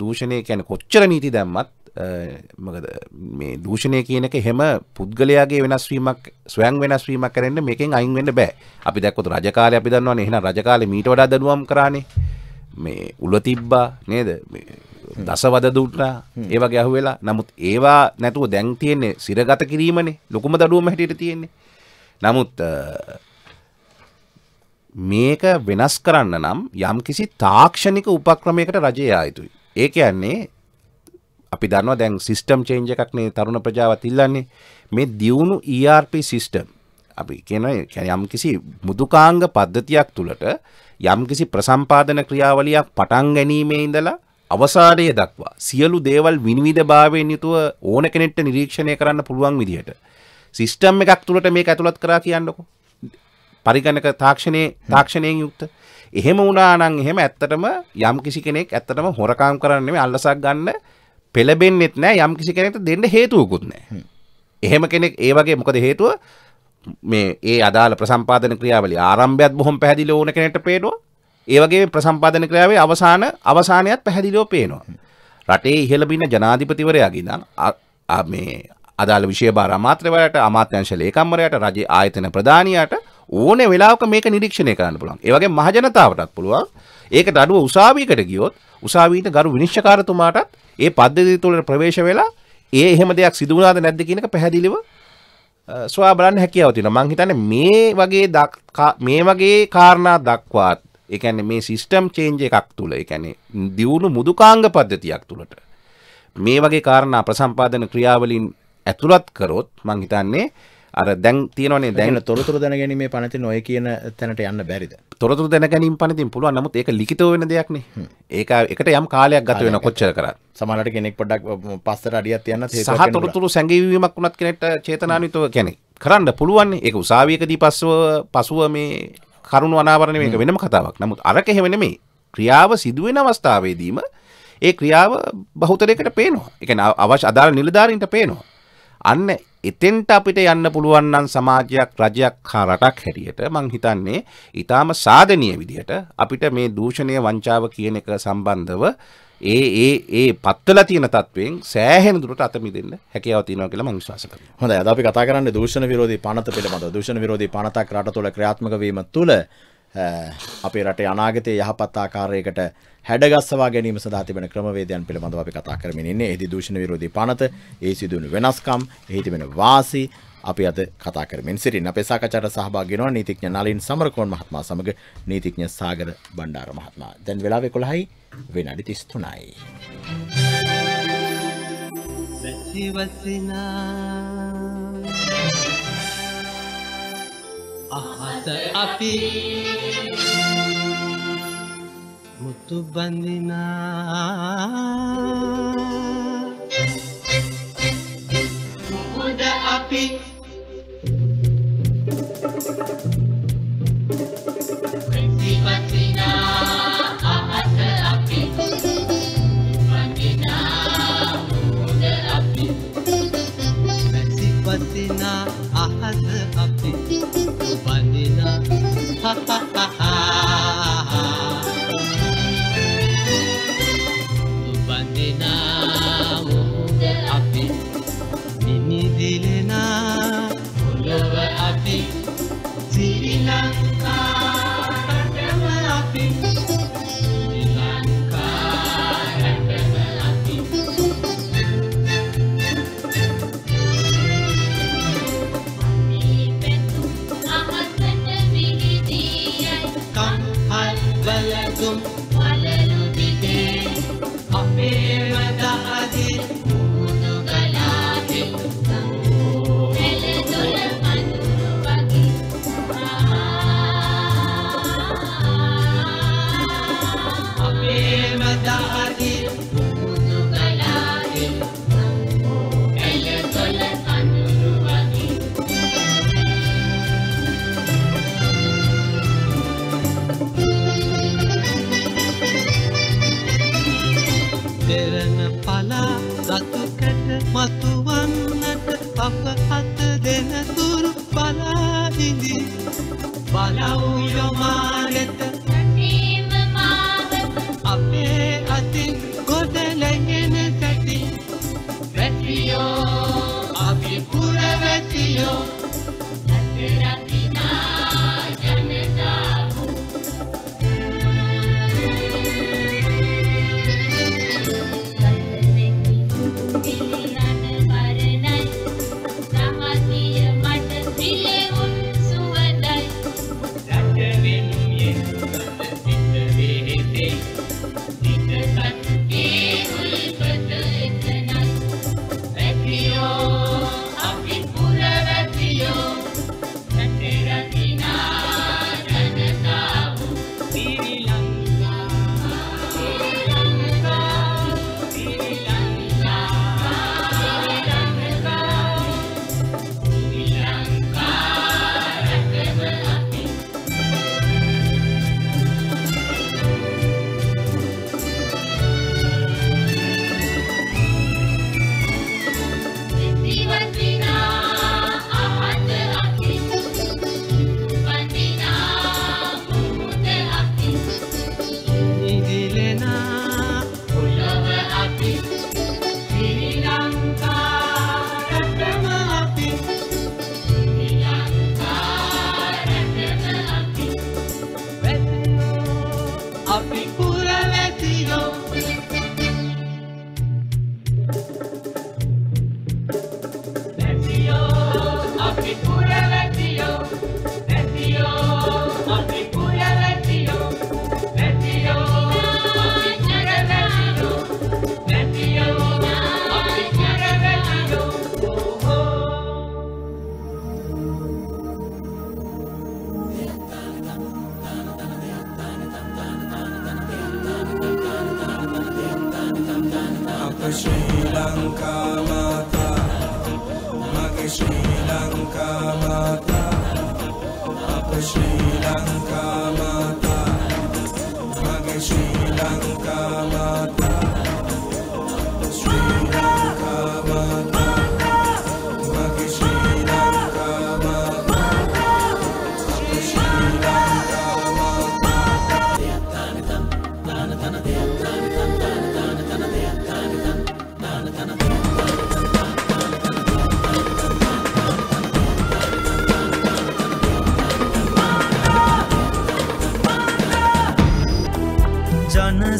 [SPEAKER 4] දූෂණය කියන්නේ කොච්චර නීති දැම්මත් මේ දූෂණය කියනක හෙම පුද්ගලයාගේ වෙනස්වීමක් ස්වයන් වෙනස්වීමක් කරන්න මේකෙන් අයින්වෙන්න බෑ අපි දැක්කොත් රජකාල අපි දන්නවා එහෙන රජකාල මීට වඩා දනුවම් කරානේ මේ උල තිබ්බා නේද දසවද දුන්නා ඒවා ගැහුවෙලා නමුත් ඒවා නැතුව දැන් තියෙන්නේ සිරගත කිරීමනේ ලොකුම දඩුවම හැටියට තියෙන්නේ නමුත් මේක වෙනස් කරන්න නම් යම් කිසි තාක්ෂණික උපක්‍රමයකට රජය ආයුතුයි. ඒ කියන්නේ අපි දන්නවා දැන් සිස්ටම් චේන්ජ එකක්නේ තරුණ ප්‍රජාවත් ඉල්ලන්නේ මේ දියුණු ERP සිස්ටම් අපි කියන යම් කිසි මුදුකාංග පද්ධතියක් තුළට යම් කිසි ප්‍රසම්පාදන ක්‍රියාවලියක් පටන් ගැනීමේ ඉඳලා අවසානය දක්වා සියලු දේවල් විනිවිද භාවයෙන් යුතුව ඕන කෙනෙක්ට නිරීක්ෂණය කරන්න පුළුවන් විදිහට සිස්ටම් එකක් තුළට මේක ඇතුළත් කරා කියන්නකෝ පරිගණක තාක්ෂණයේ තාක්ෂණයෙන් යුක්ත එහෙම වුණා නම් එහෙම ඇත්තටම යම් කිසි කෙනෙක් ඇත්තටම හොරකම් කරන්නේ අල්ලසක් ගන්න පෙළබෙන්නෙත් නෑ යම් කිසි කෙනෙක්ට දෙන්න හේතුවකුත් නෑ. එහෙම කෙනෙක් ඒ වගේ මොකද හේතුව මේ ඒ අදාළ ප්‍රසම්පාදන ක්‍රියාවලිය ආරම්භයත් බොහොම පැහැදිලිව ඕන කෙනෙක්ට පේනවා. ඒ වගේම ප්‍රසම්පාදන ක්‍රියාවේ අවසාන අවසානයත් පැහැදිලිව පේනවා. රටේ ඉහළ බින්න ජනාධිපතිවරයාගේ ඉඳන් මේ අදාළ විශේභාර අමාත්‍යවරයාට අමාත්‍යංශ ලේකම්වරයාට රජයේ ආයතන ප්‍රධානියාට ඕනේ වෙලාවක මේක නිරීක්ෂණය කරන්න පුළුවන්. ඒ වගේ මහජනතාවටත් පුළුවන්. ඒකට අනුව උසාවියකට ගියොත් උසාවියට ගරු විනිශ්චයකාරතුමාටත් ඒ පද්ධති තුළට ප්‍රවේශ වෙලා ඒ එහෙම දෙයක් සිදුවනාද නැද්ද කියනක පැහැදිලිව ස්වා බලන්න හැකියාව තියෙන මං හිතන්නේ මේ වගේ මේ වගේ කාරණා දක්වාත් ඒ කියන්නේ මේ සිස්ටම් චේන්ජ් එකක් තුල ඒ කියන්නේ දියුණු මුදුකාංග පද්ධතියක් තුලට මේ වගේ කාරණා ප්‍රසම්පාදන ක්‍රියාවලින් ඇතුළත් කරොත් මං හිතන්නේ අර දැන් තියනේ දැන තොරතුර දැනගැනීම පනති නොය කියන තැනට යන්න බැරිද තොරතුර දැනැනීම පනතින් පුළුව නමුත් ඒක ලිතව වෙන දෙයක්න ඒක එකට යම් කාලයක් ගත වෙන කොච්චර කර සමලට කෙනෙක් පොඩක් පස්සර අඩියත් යන්න සහ තොරතුරු සැඟවීමක් වුණත් කෙනෙට චේතනානිතව කැනෙ කරන්න පුළුවන් ඒක උසාවියකදී පස්සුව පසුව මේ කරුණු අනාවරණ මේක වෙනම කතාවක් නමුත් අරක හෙවෙන මේ ක්‍රියාව සිදුවෙන අවස්ථාවේදීම ඒ ක්‍රියාව බහුතරයකට පේනවා එක අවශ අදාළ නිලධාරීන්ට පේනවා අන්න එතෙන්ට අපිට යන්න පුළුවන් නම් සමාජයක් රජයක් හා රටක් හැටියට මං හිතන්නේ ඊටාම සාධනීය විදිහට අපිට මේ දූෂණය වංචාව කියන එක සම්බන්ධව ඒ ඒ ඒ පත්වල තියෙන තත්වයෙන් සෑහෙන දුරට අත මිදෙන්න හැකියාව තියෙනවා කියලා මම විශ්වාස කරනවා. හොඳයි අද අපි කතා කරන්නේ දූෂණ විරෝධී පනත පිළිබඳව. දූෂණ විරෝධී පනතක්
[SPEAKER 2] රට තුළ ක්‍රියාත්මක වීම තුළ අපේ රටේ අනාගතයේ යහපත් ආකාරයකට හැඩගස්සවා ගැනීම සඳහා තිබෙන ක්‍රමවේදයන් පිළිබඳව අපි කතා කරමින් ඉන්නේ. එෙහිදී දූෂණ විරෝධී පනත, ඒ සිදුවන වෙනස්කම්, එහි තිබෙන වාසි, අපි අද කතා කරමින් සිටින් අපේ සාකච්ඡාට සහභාගී වෙනවා නීතිඥ නලින් සමරකෝන් මහත්මයා සමග නීතිඥ සාගර බණ්ඩාර මහත්මයා. දැන් වෙලාව 11යි විනාඩි 33යි.
[SPEAKER 1] වැසි වසිනා අහස අපි මුතු බඳිනා මුද අපි ha ha ha. Abdul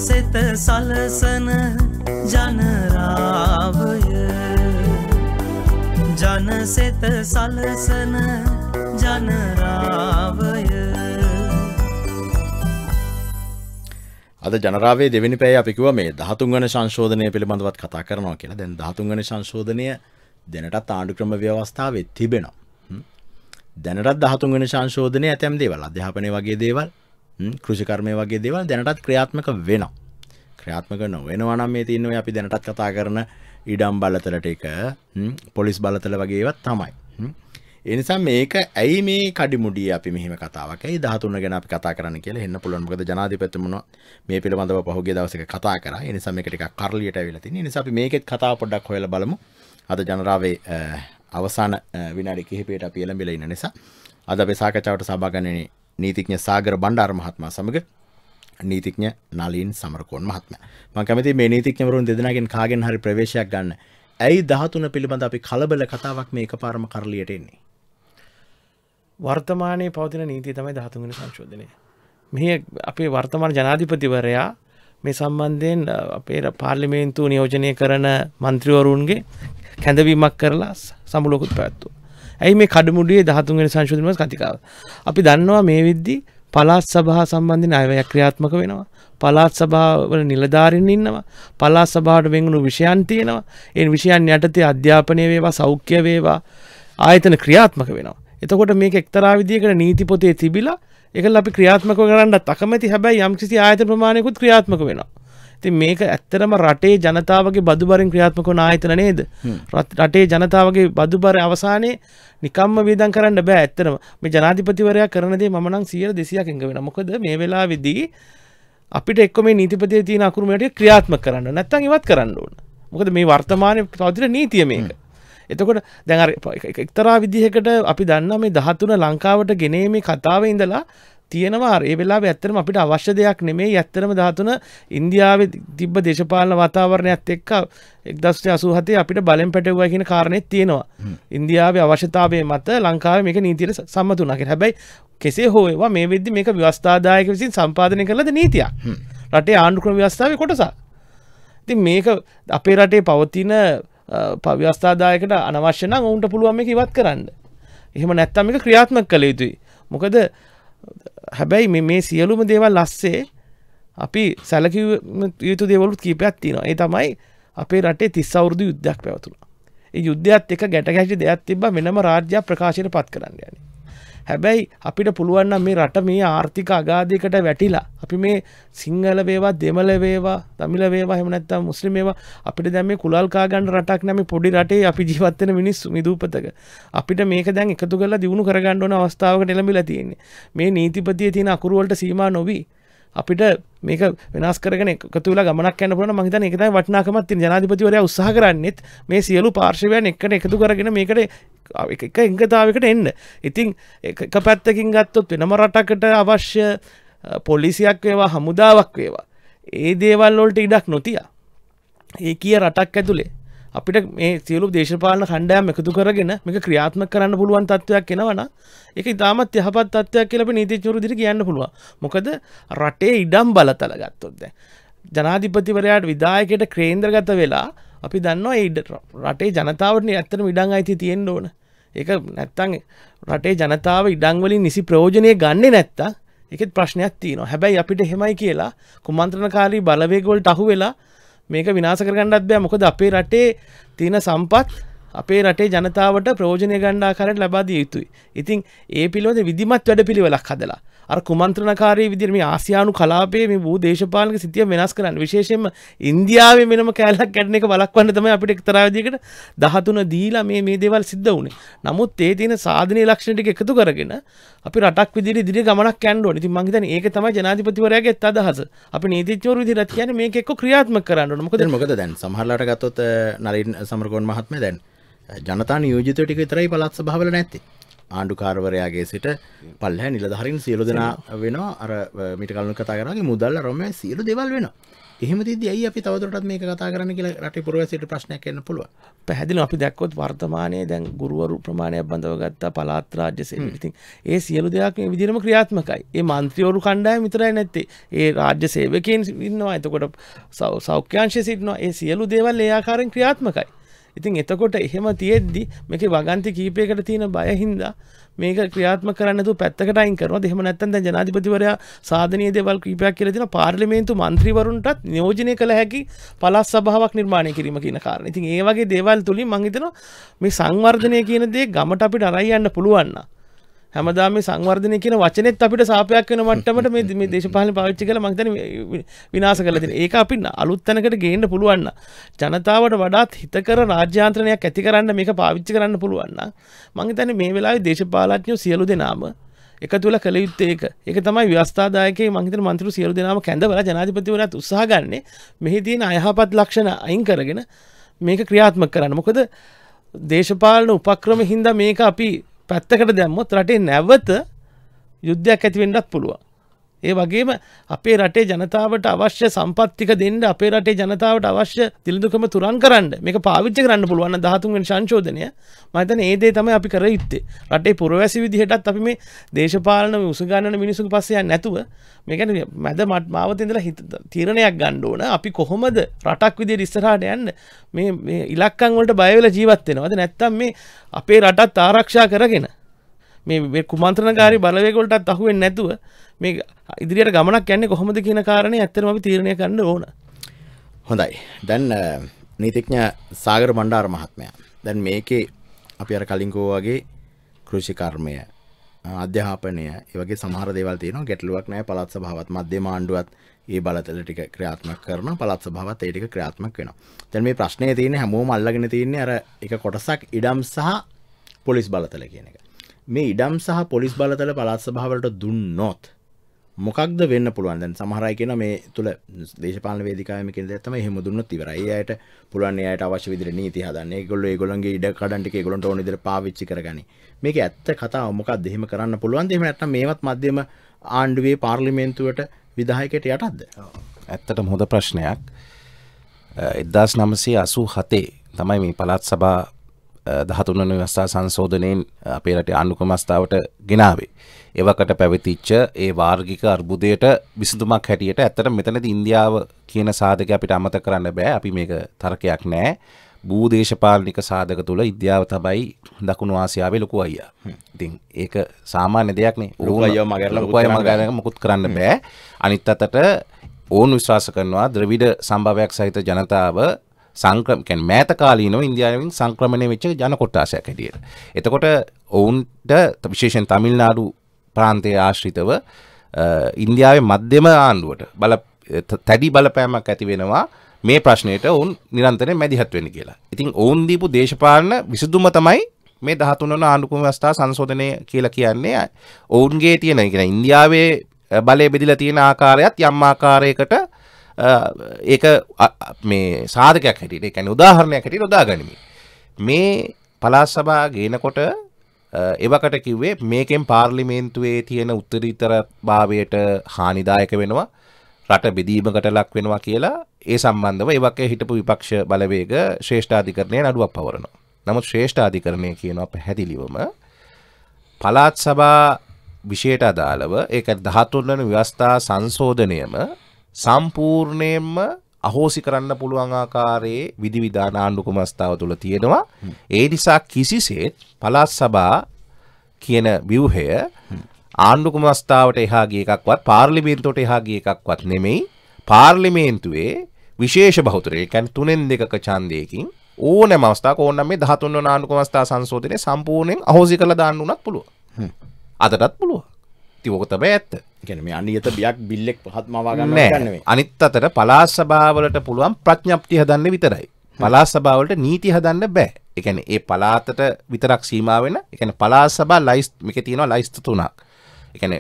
[SPEAKER 1] සෙත සලසන ජනරාවය ජනසෙත සලසන ජනරාවය
[SPEAKER 2] අද ජනරාවේ දෙවැනි පැය අපිකුව මේ දහතුන්ගන සංශෝධනය පිළිබඳවත් කතා කරනවා කියලා දැන් දහතුන්ගන සංශෝධනය දැනටත් ආණ්ඩු ක්‍රම ව්‍යවස්ථාවත් තිබෙනවා දැනටත් දහතුන්ගන සංශෝධනය ඇතැම් දේවල් අධ්‍යාපනය වගේ දේවල් කෘෂිකර්මය වගේ දේවල් දැනටත් ක්‍රියාත්මක වෙනවා. ක්‍රියාත්මක නොවෙනවා නම් මේ තියෙනවා අපි දැනටත් කතා කරන ඉඩම් බලතල ටික පොලිස් බලතල වගේ ඒවත් තමයි. ඒ නිසා මේක ඇයි මේ කඩිමුඩිය අපි මෙහෙම කතාවක් ඇයි 13 ගැන අපි කතා කරන්න කියලා හෙන්න පුළුවන්. මොකද ජනාධිපතිතුමන මේ පිළිබඳව පහුගිය දවසක කතා කරා. ඒ නිසා මේක ටිකක් කරලියට ඇවිල්ලා තින්නේ. ඒ නිසා අපි මේකෙත් කතාව පොඩ්ඩක් හොයලා බලමු. අද ජනරාවේ අවසාන විනාඩි කිහිපයකට අපි එළඹිලා ඉන්න නිසා අද අපේ සාකච්ඡාවට සහභාගී වෙන්නේ නීතිඥ සාගර බණ්ඩාර මහත්මා සමඟ නීතිඥ නලින් සමරකෝන් මහත්ම මං කැමති මේ නීතිඥවරුන් දෙදෙනගෙන් කාගෙන් හරි ප්‍රවේශයක් ගන්න ඇයි දහතුන පිළිබඳ
[SPEAKER 3] අපි කලබල කතාවක් මේ එක පාරම කරලියට එන්නේ වර්තමානයේ පවතින නීති තමයි දහතුගෙන සංශෝධනය මෙ අපේ වර්තමාන ජනාධිපතිවරයා මේ සම්බන්ධයෙන් අපේ පාර්ලිමේන්තු නියෝජනය කරන මන්ත්‍රීවරුන්ගේ කැඳවීමක් කරලා සමුලොකුත් පැත්තුවා ඇයි මේ කඩමුඩියේ දහතුන්ගෙන සංශෝධනමස් කතිකාව. අපි දන්නවා මේ විද්දි පලාත් සභහා සම්බන්ධින අයවැයක් ක්‍රියාත්මක වෙනවා. පලාත් සභාවල නිලධාරින් ඉන්නවා පලාත් සභාට වෙන්ගුණු විෂයන් තියෙනවා එන් විෂයන් යටතේ අධ්‍යාපනය වේවා සෞඛ්‍ය වේවා ආයතන ක්‍රියාත්මක වෙනවා එතකොට මේක එක්තරා විදිහකට නීති පොතේ තිබිලා එකල අපි ක්‍රියාත්මක කරන්නත් අකමැති හැබැයි යම්කිසි ආයතන ප්‍රමාණයකුත් ක්‍රියාත්මක වෙනවා ති මේක ඇත්තරම රටේ ජනතාවගේ බදුබරින් ක්‍රියාත්මකොන ආයතන නේද රටේ ජනතාවගේ බදුබර අවසානයේ නිකම්ම වීදන් කරන්න බෑ ඇත්තරම මේ ජනාධිපතිවරයා කරනදේ මනං සියර දෙසියකින්ග වෙන මොකද මේ වෙලා විදී අපිට එක්කොම නීතිපතිය තියෙන අකුරුමට ක්‍රියාත්ම කරන්න නැත්තන් ඉවත් කරන්න ඕන මොකද මේ වර්තමානය පවතින නීතිය මේක එතකොට දැන් එක්තරා විදිහකට අපි දන්න මේ දහතුන ලංකාවට ගෙනේ මේ කතාව ඉඳලා තියෙනවා ඒ වෙලා ඇත්තරම අපිට අවශ්‍ය දෙයක් නෙමේ ඇත්තරම දාතුන ඉන්දියාව තිබ්බ දේශපාලන වතාවරණයක්ත් එක්ක එක්දස්ට අසුහතේ අපිට බලෙන් පැටවුව කියන කාරණෙත් තියෙනවා ඉන්දියාව අවශ්‍යතාවය මත ලංකාව මේක නීතියට සම්මතුනක හැබැයි කෙසේ හෝවා මේ වෙද්දි මේක ව්‍යවස්ථාදායක විසින් සම්පාධනය කරලද නීතියක් රටේ ආණ්ඩුක්‍රම ව්‍යවස්ථාව කොටසා ති මේක අපේ රටේ පවතින පව්‍යවස්ථාදායකට අනවශ්‍යන ඔවුන්ට පුළුවන් මේ ඉවත් කරන්න එහෙම නැත්තම එක ක්‍රියාත්මක කළ යුතුයි මොකද හැබැයි මේ සියලුම දේවල් ලස්සේ අපි සැලකිව යුතු දෙවලුත් කීපයක් තියෙනවා ඒ තමයි අපේ රටේ තිස් අවුරුදු යුද්ධයක් පැවතුනා ඒ යුද්ධයත් එක ගැට ගැටි දෙයක් තිබ්බ වෙනම රාජ්‍ය ප්‍රකාශයට පත් කරන්න යන්නේ හැබැයි අපිට පුළුවන්න මේ රට මේ ආර්ථික අගාධයකට වැටිලා අපි මේ සිංහල වේවා දෙමල වේවා තමිල වේවා හෙමනැත්තා මුස්ලිම් ඒවා අපිට දැම මේ කුලල්කාගන්න රටක් නැම පොඩි රටේ අපි ජීවත්වන මිනිස් විදූපතක අපිට මේක දැන් එකතු කලා දියුණු කරගන්නඩ ඕන අවස්ථාවකට එළඹිලා තියෙන්නේ මේ නීතිපතිය තියෙන අකුරුවලට සීමා නොවී අපිට මේක වෙනස් කරගෙන එකතුල ගමනක් යන පුළුවන් මම හිතන්නේ ඒක තමයි වටිනාකමක් තියෙන ජනාධිපතිවරයා උත්සාහ කරන්නේත් මේ සියලු පාර්ශවයන් එකට එකතු කරගෙන මේකට එක එකඟතාවයකට එන්න. ඉතින් එක පැත්තකින් ගත්තොත් වෙනම රටකට අවශ්‍ය පොලිසියක් වේවා හමුදාවක් වේවා. ඒ දේවල් වලට ඉඩක් නොතියා. ඒ කිය රටක් ඇතුලේ අපිට මේ සියලු දේශපාලන කණ්ඩයම් එකතු කරගෙන මේක ක්‍රියාත්මක කරන්න පුළුවන් තත්ත්වයක් එනවනම් ඒක ඉතාමත් යහපත් තත්ත්වයක් කියලා අපි නීතිඥවරු විදිහට කියන්න පුළුවන්. මොකද රටේ ඉඩම් බලතල ගත්තොත් දැන් ජනාධිපතිවරයාට විධායකයට කේන්ද්‍රගත වෙලා අපි දන්නවා ඒ රටේ ජනතාවට ඇත්තටම ඉඩම් අයිති තියෙන්න ඕන. ඒක නැත්තම් රටේ ජනතාව ඉඩම් වලින් නිසි ප්‍රයෝජනය ගන්නේ නැත්තම් ඒකෙත් ප්‍රශ්නයක් තියෙනවා. හැබැයි අපිට එහෙමයි කියලා කුමන්ත්‍රණකාරී බලවේගවලට අහු වෙලා මේක විනාස කරගන්නත් බෑ මොකද අපේ රටේ තියෙන සම්පත් අපේ රටේ ජනතාවට ප්‍රෝජනය ගණ්ඩාකාරයට ලබාදිය යුතුයි. ඉතින් ඒ පිළිබඳ විධිමත් වැඩ පිළිවෙලක් හදලා අර කුමන්ත්‍රණකාරී විදිහට මේ ආසියානු කලාපයේ මේ භූ දේශපාලනික සිතිය වෙනස් කරන්න විශේෂයෙන්ම ඉන්දියාවේ වෙනම කැලක් ගැටන එක වළක්වන්න තමයි අපිට එක්තරා විදිහකට 13 දීලා මේ මේ දේවල් සිද්ධ වුණේ. නමුත් ඒ තියෙන සාධනීය ලක්ෂණ ටික එකතු කරගෙන අපි රටක් විදිහට ඉදිරිය ගමනක් යන්න ඕනේ. ඉතින් මං හිතන්නේ ඒක තමයි ජනාධිපතිවරයාගේ අදහස. අපි නීතිඥවරු විදිහට කියන්නේ මේක එක්ක ක්‍රියාත්මක කරන්න ඕනේ. මොකද මොකද දැන් සමහරලාට ගත්තොත් නලින් සමරකෝන් මහත්මයා දැන්
[SPEAKER 2] ජනතා නියෝජිතව ටික විතරයි පළාත් සභාවල නැත්තේ. ආණ්ඩුකාරවරයාගේ සිට පල්හැ නිලධහරින් සියලු දෙනා වෙනවා අර මිට කලු කතා කරගේ මුදල්ල රොම සියලු දෙවල් වෙන
[SPEAKER 3] එහමතිද ඇයි අපි තවරටත් මේ කතා කරන කියලා රට පුරවසිට ප්‍රශ්නයක් කන්න පුළුව පැහැදිල අපි දැක්කොත් වර්තමානය දැන් ගුරුවරු ප්‍රමාණයක් බඳවගත්තා පලාත් රාජ්‍ය සේවිතින් hmm. ඒ සියලු දෙයක් විදිරම ක්‍රියාත්මකයි ඒ මන්ත්‍රියවරු කණ්ඩාය මිතරයි නැත්තේ ඒ රාජ්‍ය සේවකයෙන් ඉන්නවා එතකොට සෞඛ්‍යංශය සිටනවා ඒ සියලු දේවල් ඒආකාරෙන් ක්‍රියාත්මකයි ඉතින් එතකොට එහෙම තියෙද්දි මේක වගන්ති කීපයකට තියෙන බයහින්දා මේක ක්‍රියාත්ම කරන්නතු පැත්තකට අයින් කරනවා එහෙම නැත්නම් දැන් ජනාධිපතිවරයා සාධනීය දේවල් කීපයක් කියලා දෙනවා පාර්ලිමේන්තු මන්ත්‍රීවරුන්ටත් නියෝජනය කළ හැකි පළාත් සභාවක් නිර්මාණය කිරීම කියන කාරණේ. ඉතින් ඒ වගේ දේවල් තුලින් මම හිතනවා මේ සංවර්ධනය කියන දේ ගමට අපිට අරයි යන්න පුළුවන් නම් හැමදා මේ සංවර්ධනය කියන වචනෙත් අපිට සාපයක් වෙන මට්ටමට මේ මේ දේශපාලන පාවිච්චි කරලා මං හිතන්නේ විනාශ කරලා තියෙන. ඒක අපි අලුත් තැනකට ගේන්න පුළුවන් නම් ජනතාවට වඩාත් හිතකර රාජ්‍යාන්ත්‍රණයක් ඇති කරන්න මේක පාවිච්චි කරන්න පුළුවන් නම් මං හිතන්නේ මේ වෙලාවේ දේශපාලඥයෝ සියලු දෙනාම එකතු වෙලා කළ යුත්තේ ඒක. ඒක තමයි ව්‍යවස්ථාදායකේ මං හිතන මන්ත්‍රීතු සියලු දෙනාම කැඳවලා ජනාධිපතිවරයාත් උත්සාහ ගන්නේ මෙහි තියෙන අයහපත් ලක්ෂණ අයින් කරගෙන මේක ක්‍රියාත්මක කරන්න. මොකද දේශපාලන උපක්‍රම හින්දා මේක අපි පැත්තකට දැම්මොත් රටේ නැවත යුද්ධයක් ඇතිවෙන්නත් පුළුවන් ඒ වගේම අපේ රටේ ජනතාවට අවශ්‍ය සම්පත්තික දෙන්න අපේ රටේ ජනතාවට අවශ්‍ය දිලඳුකම තුරන් කරන්න මේක පාවිච්චි කරන්න පුළුවන් දහතුන්වෙන් සංශෝධනය මතන ඒදේ තමයි අපි කර යුත්තේ රටේ පුරවැසි විදිහටත් අපි මේ දේශපාලන උසගන්න මිනිසු පස්සය නැතුව මේකැන මැද මට මාවතඉදල හිත තීරණයක් ගණ්ඩ ඕන අපි කොහොමද රටක් විදි ඉස්සරහට යන්න මේ ඉලක්කංවලට බයවල ජීවත්වෙනවද නැත්තම් මේ අපේ රටත් ආරක්ෂා කරගෙන මේ කුමන්ත්‍රණකාරි බලවයකොලටත් අහුවෙන් නැතුව මේ ඉදිරියට ගමනක් යන්නේ කොහොමද කියන කාරණය ඇත්තම අපි තීරණය කරන්න ඕන
[SPEAKER 2] හොඳයි දැන් නීතිඥ සාගර මණ්ඩාර මහත්මයා දැන් මේකේ අපි අර කලින්කෝ වගේ කෘෂිකර්මය අධ්‍යාපනය ඒවගේ සමහර දේවල් තියෙනවා ගැටලුවක් නෑ පළත් සභාවත් මධ්‍ය මාණ්ඩුවත් ඒ බලතල ටික ක්‍රියාත්මක කරන පළත් සභාවත් ඒ ටික ක්‍රියාත්මක වෙනවා දැන් මේ ප්‍රශ්නේ තියෙන්නේ හැමෝම අල්ලගෙන තියන්නේ අර එක කොටසක් ඉඩම් සහ පොලිස් බලතල කියන එක මේ ඉඩම් සහ පොලිස් බලතල පළත් සභාවට දුන්නොත් මොකක්ද වෙන්න පුළුවන්දන් සමහරයි කියෙන මේ තුළ දේශපාල වේදිකාම කෙද ඇතම හෙම දුන්න තිවරයියට පුළුවන් අයට අවශ්‍ය විදිර නීති හදන්න ගොල්ල ගොලන්ගේ ඉඩ කඩන්ට ගොලට නිදර පාවිච්චි කරගන මේක ඇත්ත කතා මොකක් දෙහෙම කරන්න පුළුවන් දෙම ඇත්න මේවත් මධ්‍යම ආණ්ඩුවේ පාර්ලිමේන්තුවට විදාහයකට යටත්ද
[SPEAKER 4] ඇත්තට හොඳ ප්‍රශ්නයක් එදදාස් නමසේ අසූ හතේ තමයි මේ පළත් සබා දහතුන්න වස්ථා සංශෝධනයෙන් අපේ රට අනුකමස්ථාවට ගෙනාවේ. එවකට පැවතිච්ච ඒ වාර්ගික අර්බුදයට විසඳුමක් හැටියට ඇත්තට මෙතනද ඉන්දියාව කියන සාධක අපිට අමත කරන්න බෑ අපි මේක තර්කයක් නෑ. භූදේශපාලනික සාධක තුළ ඉද්‍යාව තබයි දකුණු ආසියාවේ ලොකු අයියා. ඉතින් ඒක සාමාන්‍ය දෙයක්නේ. ලොකු අයියා මගරලා ලොකු අයියා මගරලා මොකුත් කරන්න බෑ. අනිත් අතට ඕන් විශ්වාස කරනවා ද්‍රවිඩ සම්භාවයක් සහිත ජනතාව සංක්‍රම කියන්නේ මෑත කාලීනව ඉන්දියාවෙන් සංක්‍රමණය වෙච්ච ජන කොටාසයක් හැටියට. එතකොට ඔවුන්ට විශේෂයෙන් තමිල්නාඩු ප්‍රාන්තයේ ආශ්‍රිතව ඉන්දියාවේ මධ්‍යම ආණ්ඩුවට බල තැඩි බලපෑමක් ඇති වෙනවා මේ ප්‍රශ්නයට ඔවුන් නිරන්තරයෙන් මැදිහත් වෙන්න කියලා. ඉතින් ඔවුන් දීපු දේශපාලන විසඳුම තමයි මේ 13 වන ආණ්ඩුක්‍රම ව්‍යවස්ථා සංශෝධනය කියලා කියන්නේ ඔවුන්ගේ තියෙන ඉන්දියාවේ බලය බෙදිලා තියෙන ආකාරයත් යම් ආකාරයකට ඒක මේ සාධකයක් හැටියට එකැන උදාහරණයක් හැටි නොදා ගනිමි මේ පලාස් සභා ගේනකොට එවකට කිව්වේ මේකෙන් පාර්ලිමේන්තුවේ තියෙන උත්තරීතර භාවයට හානිදායක වෙනවා රට බෙදීමකට ලක් වෙනවා කියලා ඒ සම්බන්ධව එවක හිටපු විපක්ෂ බලවේග ශ්‍රේෂ්ඨාධිකරණය නඩුවක් පවරනවා. නමුත් ශ්‍රේෂ්ඨාධිකරණය කියනවා පැහැදිලිවම පලාත් සභා විෂයට අදාළව ඒක දහතුන්වන ව්‍යවස්ථා සංශෝධනයම සම්පූර්ණයෙන්ම අහෝසි කරන්න පුළුවන් ආකාරයේ විධිවිධාන ආණ්ඩු කුමස්ථාව තුළ තියෙනවා. ඒ නිසා කිසිසේත් පළාත් සභා කියන ව්‍යුහය ආණ්ඩු කුමස්ථාවට එහා ගිය එකක්වත් පාර්ලිමේන්තුවට එහා ගිය එකක්වත් නෙමෙයි. පාර්ලිමේන්තුවේ විශේෂ බහුතරය, ඒ කියන්නේ තුනෙන් දෙකක ඡන්දයකින් ඕනෑම අවස්ථාවක ඕනනම් මේ 13 වන ආණ්ඩු කුමස්ථා සංශෝධනය සම්පූර්ණයෙන් අහෝසි කරලා දාන්න උනත් පුළුවන්. අදටත් පුළුවන්. ඇත්ති ඕකත ඇත්ත ගැන අනිත බියක් බිල්ලෙක් පහත් මවාගන්න ගන්නේ අනිත් අතට පලාස් සභාවලට පුළුවන් ප්‍රඥප්ති හදන්න විතරයි පලාස් සභාවලට නීති හදන්න බෑ එකන ඒ පලාතට විතරක් සීමාවෙන එකන පලා සබා ලයිස් එක තියෙනවා ලයිස්ත තුනක් එකන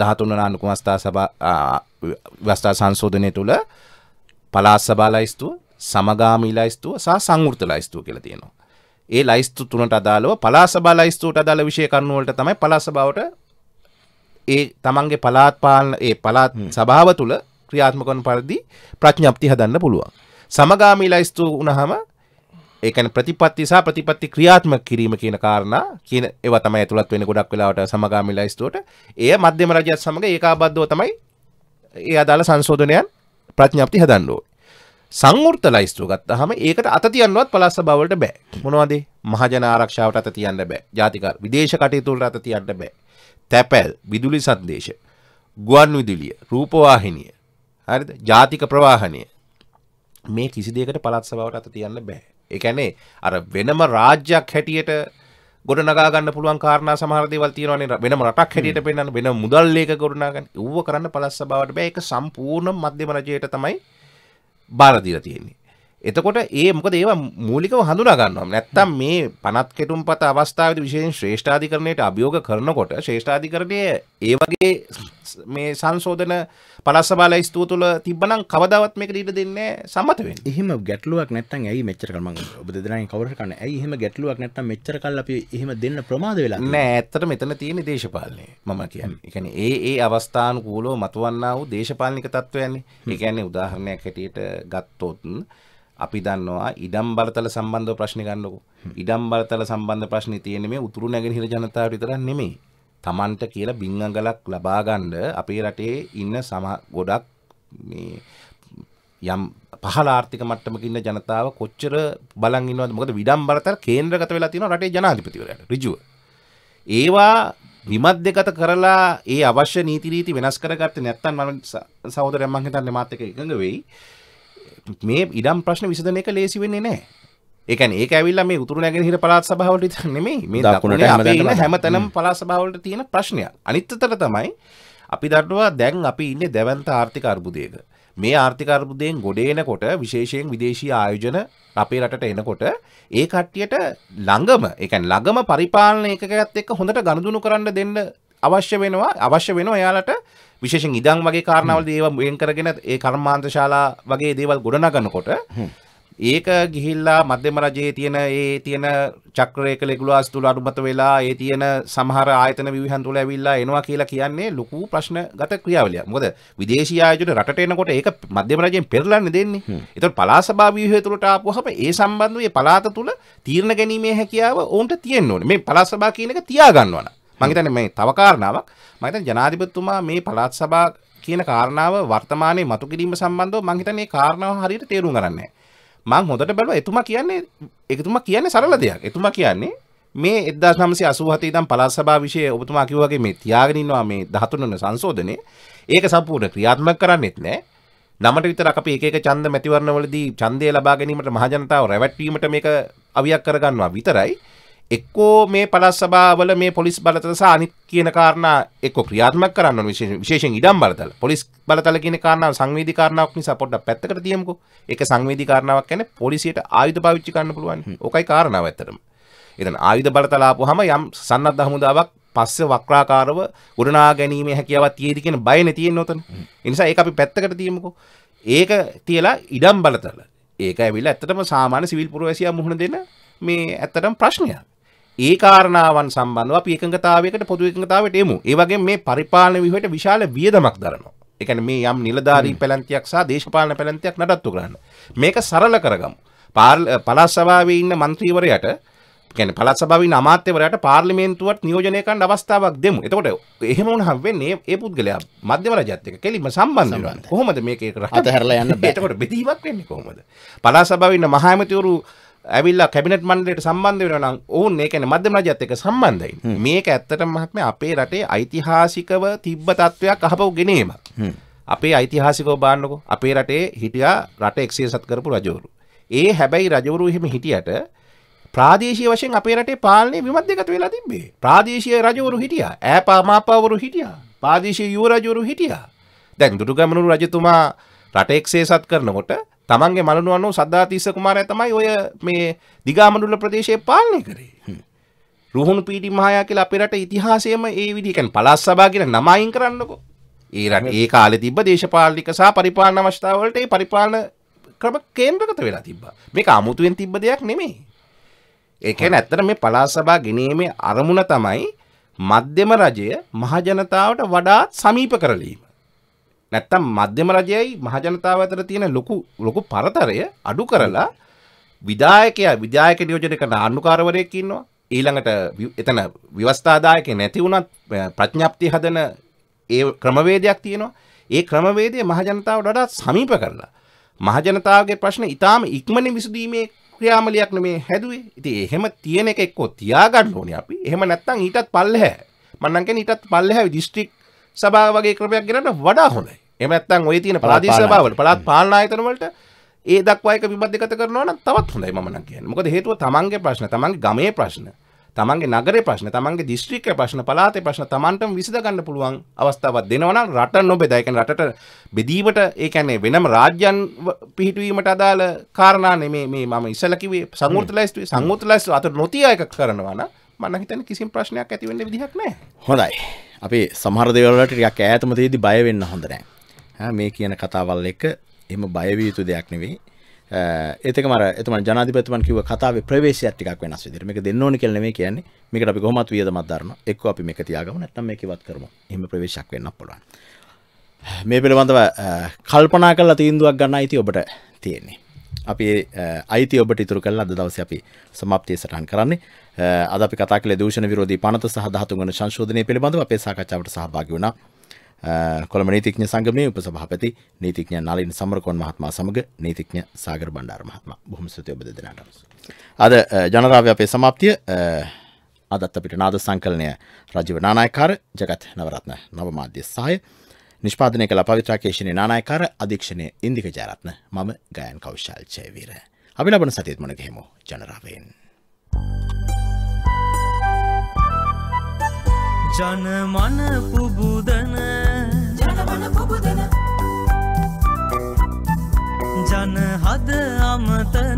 [SPEAKER 4] දහතුන්න නානුකුමස්ථා සබා වස්ථා සංශෝධනය තුළ පලාස් සබා ලයිස්තුව සමගාමී ලයිස්තුව සහ සංෘත ලයිස්තුව කියලා තියෙනවා. ඒ ලයිස්තු තුනට අදාළව පලාසබා ලයිස්තුවට අදාළ විශය කරුණුවලට තමයි පලාසභාවට ඒ තමන්ගේ පලාත් පාලන ඒ පලාත් සභාව තුළ ක්‍රියාත්මකන් පරිදි ප්‍රඥප්ති හදන්න පුළුවන් සමගාමී ලයිස්තු වනහම ඒකන ප්‍රතිපත්ති සහ ප්‍රතිපත්ති ක්‍රියාත්ම කිරීම කියන කාරණා කියන ඒව තමයි ඇතුළත් වෙන්නේ ගොඩක් වෙලාවට සමගාමී ලයිස්තුවට එය මධ්‍යම රජයත් සමග ඒකාබද්ධව තමයි ඒ අදාළ සංශෝධනයන් ප්‍රඥප්ති හදන්න ඕනේ සංෘත ලයිස්තුව ගත්තහම ඒකට අත තියන්නවත් පලස්ස බවලට බෑ මොනවද මහජන ආරක්ෂාවට අත තියන්න බෑ ජාතික විදේශ කටයුතුවලට අත තියන්න බෑ තැපැල් විදුලි සංදේශ ගුවන් විදුලිය රූපවාහිනිය හරිද ජාතික ප්‍රවාහනය මේ කිසි දෙයකට පළත් සභාවට අත තියන්න බෑ එකනේ අර වෙනම රාජ්‍යයක් හැටියට ගොඩ නගාගන්න පුළුවන් කාරණා සමහර දේවල් තියෙනවානේ වෙනම රටක් හැටියට පෙන්වන්න වෙන මුදල් ලේක ගොඩනගන්න ඌව කරන්න පළත් සභාවට බෑ ඒක සම්පූර්ණ මධ්‍යම රජයට තමයි බාර දීලා තියෙන්නේ එතකොට ඒ මොකද ඒවා මූලිකව හඳුනා ගන්නවා. නැත්තම් මේ පනත් කෙටුම් පත අවස්ථාවේදී විශේෂයෙන් ශ්‍රේෂ්ඨාධිකරණයට අභියෝග කරනකොට ශ්‍රේෂ්ඨාධිකරණය ඒ වගේ මේ සංශෝධන පලස්සබාල ස්තුව තුළ තිබනම් කවදාවත් මේක ඊට දෙන්නේ සම්මත වෙන්නේ.
[SPEAKER 2] එහෙම ගැටලුවක් නැත්තම් ඇයි මෙච්චර කල් මම ඔබ දෙදෙනාගෙන් කවුරු කන්නේ ඇයි එහෙම ගැටලුවක්
[SPEAKER 4] නැත්තම් මෙච්චර කල් අපි එහෙම දෙන්න ප්‍රමාද වෙලා නෑ ඇත්තට මෙතන තියෙන දේශපාලනය මම කියන්නේ. ඒ කියන්නේ ඒ ඒ අවස්ථානුකූලව මතුවන්නා වූ දේශපාලනික තත්ත්වයන්නේ. ඒ කියන්නේ උදාහරණයක් හැටියට ගත්තොත් අපි දන්නවා ඉඩම් බලතල සම්බන්ධ ප්‍රශ්න ගන්නකෝ ඉඩම් බලතල සම්බන්ධ ප්‍රශ්න තියෙන මේ උතුරු නැගෙනහිර ජනතාවට විතරක් නෙමෙයි. Tamanට කියලා බිංගඟලක් ලබා ගන්න අපේ රටේ ඉන්න සම ගොඩක් මේ යම් පහළ ආර්ථික මට්ටමක ඉන්න ජනතාව කොච්චර බලන් ඉන්නවද? මොකද විඩම් බලතල කේන්ද්‍රගත වෙලා තියෙනවා රටේ ජනාධිපතිවරයාට ඍජුව. ඒවා විමධ්‍යගත කරලා ඒ අවශ්‍ය නීති රීති වෙනස් කරගත්තේ නැත්නම් මම සහෝදරයන් මං හිතන්නේ මාත් එක්ක එකඟ වෙයි. මේ ඉඩම් ප්‍රශ්න විසඳන එක ලේසි වෙන්නේ නෑ ඒකන ඒ ඇවිල්ල මේ උතුර නැගෙන හිට පලාත් සභාවට නෙමේ මේ දකුණට හැමතනම් පලා සභාවට තියෙන ප්‍රශ්නය අනිත්තතර තමයි අපි දටවා දැන් අපි ඉන්න දැවන්ත ආර්ථික අර්බුදයක මේ ආර්ථිකර්බුදයෙන් ගොඩේනකොට විශේෂයෙන් විදේශී ආයෝජන අපේ රටට එනකොට ඒ කට්ටියට ළඟම එකන් ළඟම පරිපාලන එකකත් එක්ක හොඳට ගණදුනු කරන්න දෙන්න අවශ්‍ය වෙනවා අවශ්‍ය වෙනවා එයාලට විශේෂෙන් ඉදන් වගේ කාරණාවල දේවල් වෙන් කරගෙන ඒ කර්මාන්ත ශාලා වගේ දේවල් ගොඩනගනකොට ඒක ගිහිල්ලා මධ්‍යම රජයේ තියෙන ඒ තියෙන චක්‍රයක ලෙගුලාස් තුල අනුමත වෙලා ඒ තියෙන සමහර ආයතන විවිධන් තුල ඇවිල්ලා එනවා කියලා කියන්නේ ලොකු ප්‍රශ්නගත ක්‍රියාවලියක්. මොකද විදේශීය ආයෝජන රටට එනකොට ඒක මධ්‍යම රජයෙන් පෙරලන්න දෙන්නේ. ඒතකොට පළාත් සභා ව්‍යුහය තුලට ආපුවහම ඒ සම්බන්ධව මේ පළාත තුල තීරණ ගැනීමේ හැකියාව ඔවුන්ට තියෙන්න ඕනේ. මේ පළාත් සභා කියන එක තියාගන්නවා නම්. මහිතන මේ තවකාරණාවක් මහිත ජනාධිපත්තුමා මේ පළාත් සභා කියන කාරණාව වර්තමානය මතු කිරීම සම්බන්ධව මංහිතන්නේ කාරණාව හරියට තේරුම් කරන්නේ මං හොඳට බැලුව එතුමා කියන්නේ එකතුමා කියන්නේ සරල දෙයක් එතුමා කියන්නේ මේ එදදා නම්සේ අසුහත දම් පලස් සභා විෂය ඔබතුමා කිවගේ මේ තියාගෙනන්නවා මේ දහතුනන සංශෝධනය ඒක සම්පූර්ණ ක්‍රියාත්ම කරන්නෙත් නෑ නමට විතර අප ඒක චන්ද මැතිවරණවලදී චන්දය ලබා ගැනීමට මහජනතාව රැවැට්වීමට මේක අවියක් කරගන්නවා විතරයි එක්කෝ මේ පලස් සභාවල මේ පොලිස් බලතල සහ අනිත් කියන කාරණා එක්ක ක්‍රියාත්මක කරන්න ඕන විශේෂයෙන් විශේෂයෙන් ඉඩම් බලතල පොලිස් බලතල කියන කාරණාව සංවේදී කාරණාවක් නිසා පොඩ්ඩක් පැත්තකට තියමුකෝ ඒක සංවේදී කාරණාවක් කියන්නේ පොලිසියට ආයුධ පාවිච්චි කරන්න පුළුවන් ඕකයි කාරණාව ඇත්තටම එතන ආයුධ බලතල ආපුවාම යම් සන්නද්ධ හමුදාවක් පස්සේ වක්‍රාකාරව ගොඩනා ගැනීමේ හැකියාවක් තියෙදි කියන බයනේ තියෙන්නේ උතන ඒ නිසා ඒක අපි පැත්තකට තියමුකෝ ඒක තියලා ඉඩම් බලතල ඒක ඇවිල්ලා ඇත්තටම සාමාන්‍ය සිවිල් පුරවැසියා මුහුණ දෙන මේ ඇත්තටම ප්‍රශ්නයක් ඒ කාරණාවන් සම්බන්ධව අපි එකඟතාවයකට පොදු එකඟතාවයට එමු. ඒ වගේම මේ පරිපාලන ව්‍යුහයට විශාල වියදමක් දරනවා. ඒ කියන්නේ මේ යම් නිලධාරී පැලැන්තියක් සහ දේශපාලන පැලැන්තියක් නඩත්තු කරන්න. මේක සරල කරගමු. පළාත් සභාවේ ඉන්න മന്ത്രിවරයාට කියන්නේ පළාත් සභාවේ ඉන්න අමාත්‍යවරයාට පාර්ලිමේන්තුවට නියෝජනය කරන්න අවස්ථාවක් දෙමු. එතකොට එහෙම වුණහම වෙන්නේ ඒ පුද්ගලයා මධ්‍යම රජයත් එක්ක කෙලින්ම සම්බන්ධ වෙනවා. කොහොමද මේක ඒක අතහැරලා යන්න බෑ. එතකොට බෙදීමක් වෙන්නේ කොහොමද? පළාත් සභාවේ ඉන්න මහා ඇමතිවරු ඇවිල්ලා කැබිනට් මණ්ඩලයට සම්බන්ධ වෙනවා නම් ඔවුන් ඒ කියන්නේ මධ්‍යම රජයත් එක්ක සම්බන්ධයි. මේක ඇත්තටම මහත්මයා අපේ රටේ ඓතිහාසිකව තිබ්බ තත්වයක් අහපව ගෙනීමක්. අපේ ඓතිහාසිකව බලන්නකො. අපේ රටේ හිටියා රට 107 කරපු රජවරු. ඒ හැබැයි රජවරු එහෙම හිටියට ප්‍රාදේශීය වශයෙන් අපේ රටේ පාලනය විමධ්‍යගත වෙලා තිබ්බේ. ප්‍රාදේශීය රජවරු හිටියා. ඈපා මාපාවරු හිටියා. ප්‍රාදේශීය යුව රජවරු හිටියා. දැන් දුටුගැමුණු රජතුමා රට එක්සේසත් කරනකොට තමන්ගේ මලනුවන්නු සද්ධාතිස්ස කුමාරය තමයි ඔය මේ දිගාමඩුල ප්‍රදේශය පාලනය කරේ. රුහුණු පීටි මහයා කියලා අපේ රට ඉතිහාසයේම ඒ විදිහ කියන්නේ පළාත් සභා කියන නම අයින් කරන්නකෝ. ඒ රට ඒ කාලේ තිබ්බ දේශපාලනික සහ පරිපාලන අවස්ථා වලට ඒ පරිපාලන ක්‍රම කේන්ද්‍රගත වෙලා තිබ්බා. මේක අමුතුවෙන් තිබ්බ දෙයක් නෙමෙයි. ඒ කියන්නේ ඇත්තට මේ පළාත් සභා ගෙනීමේ අරමුණ තමයි මධ්‍යම රජය මහජනතාවට වඩාත් සමීප කරලීම. නැත්තම් මධ්‍යම රජයයි මහජනතාව අතර තියෙන ලොකු ලොකු පරතරය අඩු කරලා විදායකයා විදායක නියෝජන කරන අනුකාරවරයෙක් ඉන්නවා ඊළඟට එතන ව්‍යවස්ථාදායක නැති වුණත් ප්‍රඥාප්තිය හදන ඒ ක්‍රමවේදයක් තියෙනවා ඒ ක්‍රමවේදය මහජනතාවට වඩා සමීප කරලා මහජනතාවගේ ප්‍රශ්න ඉතාම ඉක්මනින් විසඳීමේ ක්‍රියාමලියක් නෙමේ හැදුවේ. ඉතින් එහෙම තියෙන එක එක්කෝ තියාගන්න ඕනේ අපි. එහෙම නැත්නම් ඊටත් පල්ලෙහැ. මම නම් කියන්නේ ඊටත් පල්ලෙහැ දිස්ත්‍රික් සභාව වගේ ක්‍රමයක් ගෙනන්න වඩා හොඳයි. එමත්තන් ඔය තියන පලාදේශ බාවල පලාත් පාලනායතනවලට ඒ දක්වායක විබද්ධගත කරනවන තවත් හොඳයි මනක් කිය මොකද හේතුව තමන්ගේ ප්‍රශ්න තමන්ගේ ගමේ ප්‍රශ්න තමන්ගේ නගර ප්‍රශ්න තමන්ගේ දිස්ත්‍රික ප්‍රශ්න පලාත ප්‍රශ්න තමන්ට විසිදගන්න පුළුවන් අවස්ථාවත් දෙනවන රට නොබෙදයිකන රට බෙදීමට ඒකැනේ වෙනම රාජ්‍යන් පිහිටවීමට අදාළ කාරණානෙ මේ මම ඉසලකිවේ සංෘත ලයිස්තුවේ සංෘත ලයිස් අත නොතියයක කරනවන මන්න හිතන කිසි ප්‍රශ්නයක් ඇතිවෙන්න විදිහක් නෑ
[SPEAKER 2] හොඳයි අපි සමහරදවලට ටියක් ඈතමතේදී බයවෙන්න හොඳනෑ මේ කියන කතාවල් එක එම බයවියයුතු දෙයක් නෙවෙයි ඒතක මර එතම ජනතිපතමන් කිව කතාව ප්‍රවේශය ටිකක් වෙනස් විදිර මේක දෙන්න ඕනි කෙල්න මේ කියන්නේ මේක අපි කොමත් වියද මත්දරන එක් අපි මේක තියාගම නැත්නම් මේක වත් කරම එම ප්‍රවේශක් වෙන්න පුළුවන් මේ පිළිබඳව කල්පනා කරලා තීන්දුවක් ගන්න අයිති ඔබට තියෙන්නේ අපි අයිති ඔබට ඉතුරු කල්ලා අද දවස අපි සමප්තිය සටහන් කරන්නේ අද අපි කතා කළ දූෂණ විරෝධී පනත සහ ධාතුන් වන සංශෝධනය පිළිබඳව අපේ සාකච්ඡාවට සහභාගී වුණා කොළඹ නීතිඥ සංගමයේ උපසභාපති නීතිඥ නලින් සමරකෝන් මහත්මයා සමග නීතිඥ සාගර බණ්ඩාර මහත්මයා බොහොම ස්තුතියි ඔබ දෙදෙනාට. අද ජනරාව්‍ය අපේ සමාප්තිය අදත් අපිට නාද සංකලනය රජීව නානායකාර ජගත් නවරත්න නවමාධ්‍ය සහාය නිෂ්පාදනය කළ පවිත්‍රා කේෂණේ නානායකාර අධීක්ෂණය ඉන්දික ජයරත්න මම ගායන් කෞශල් ජයවීර. අපි ලබන සතියේත් මුණ ගැහෙමු ජනරාවෙන්.
[SPEAKER 1] ජනමන පුබුදන පොන පොබදන ජනහද අමතර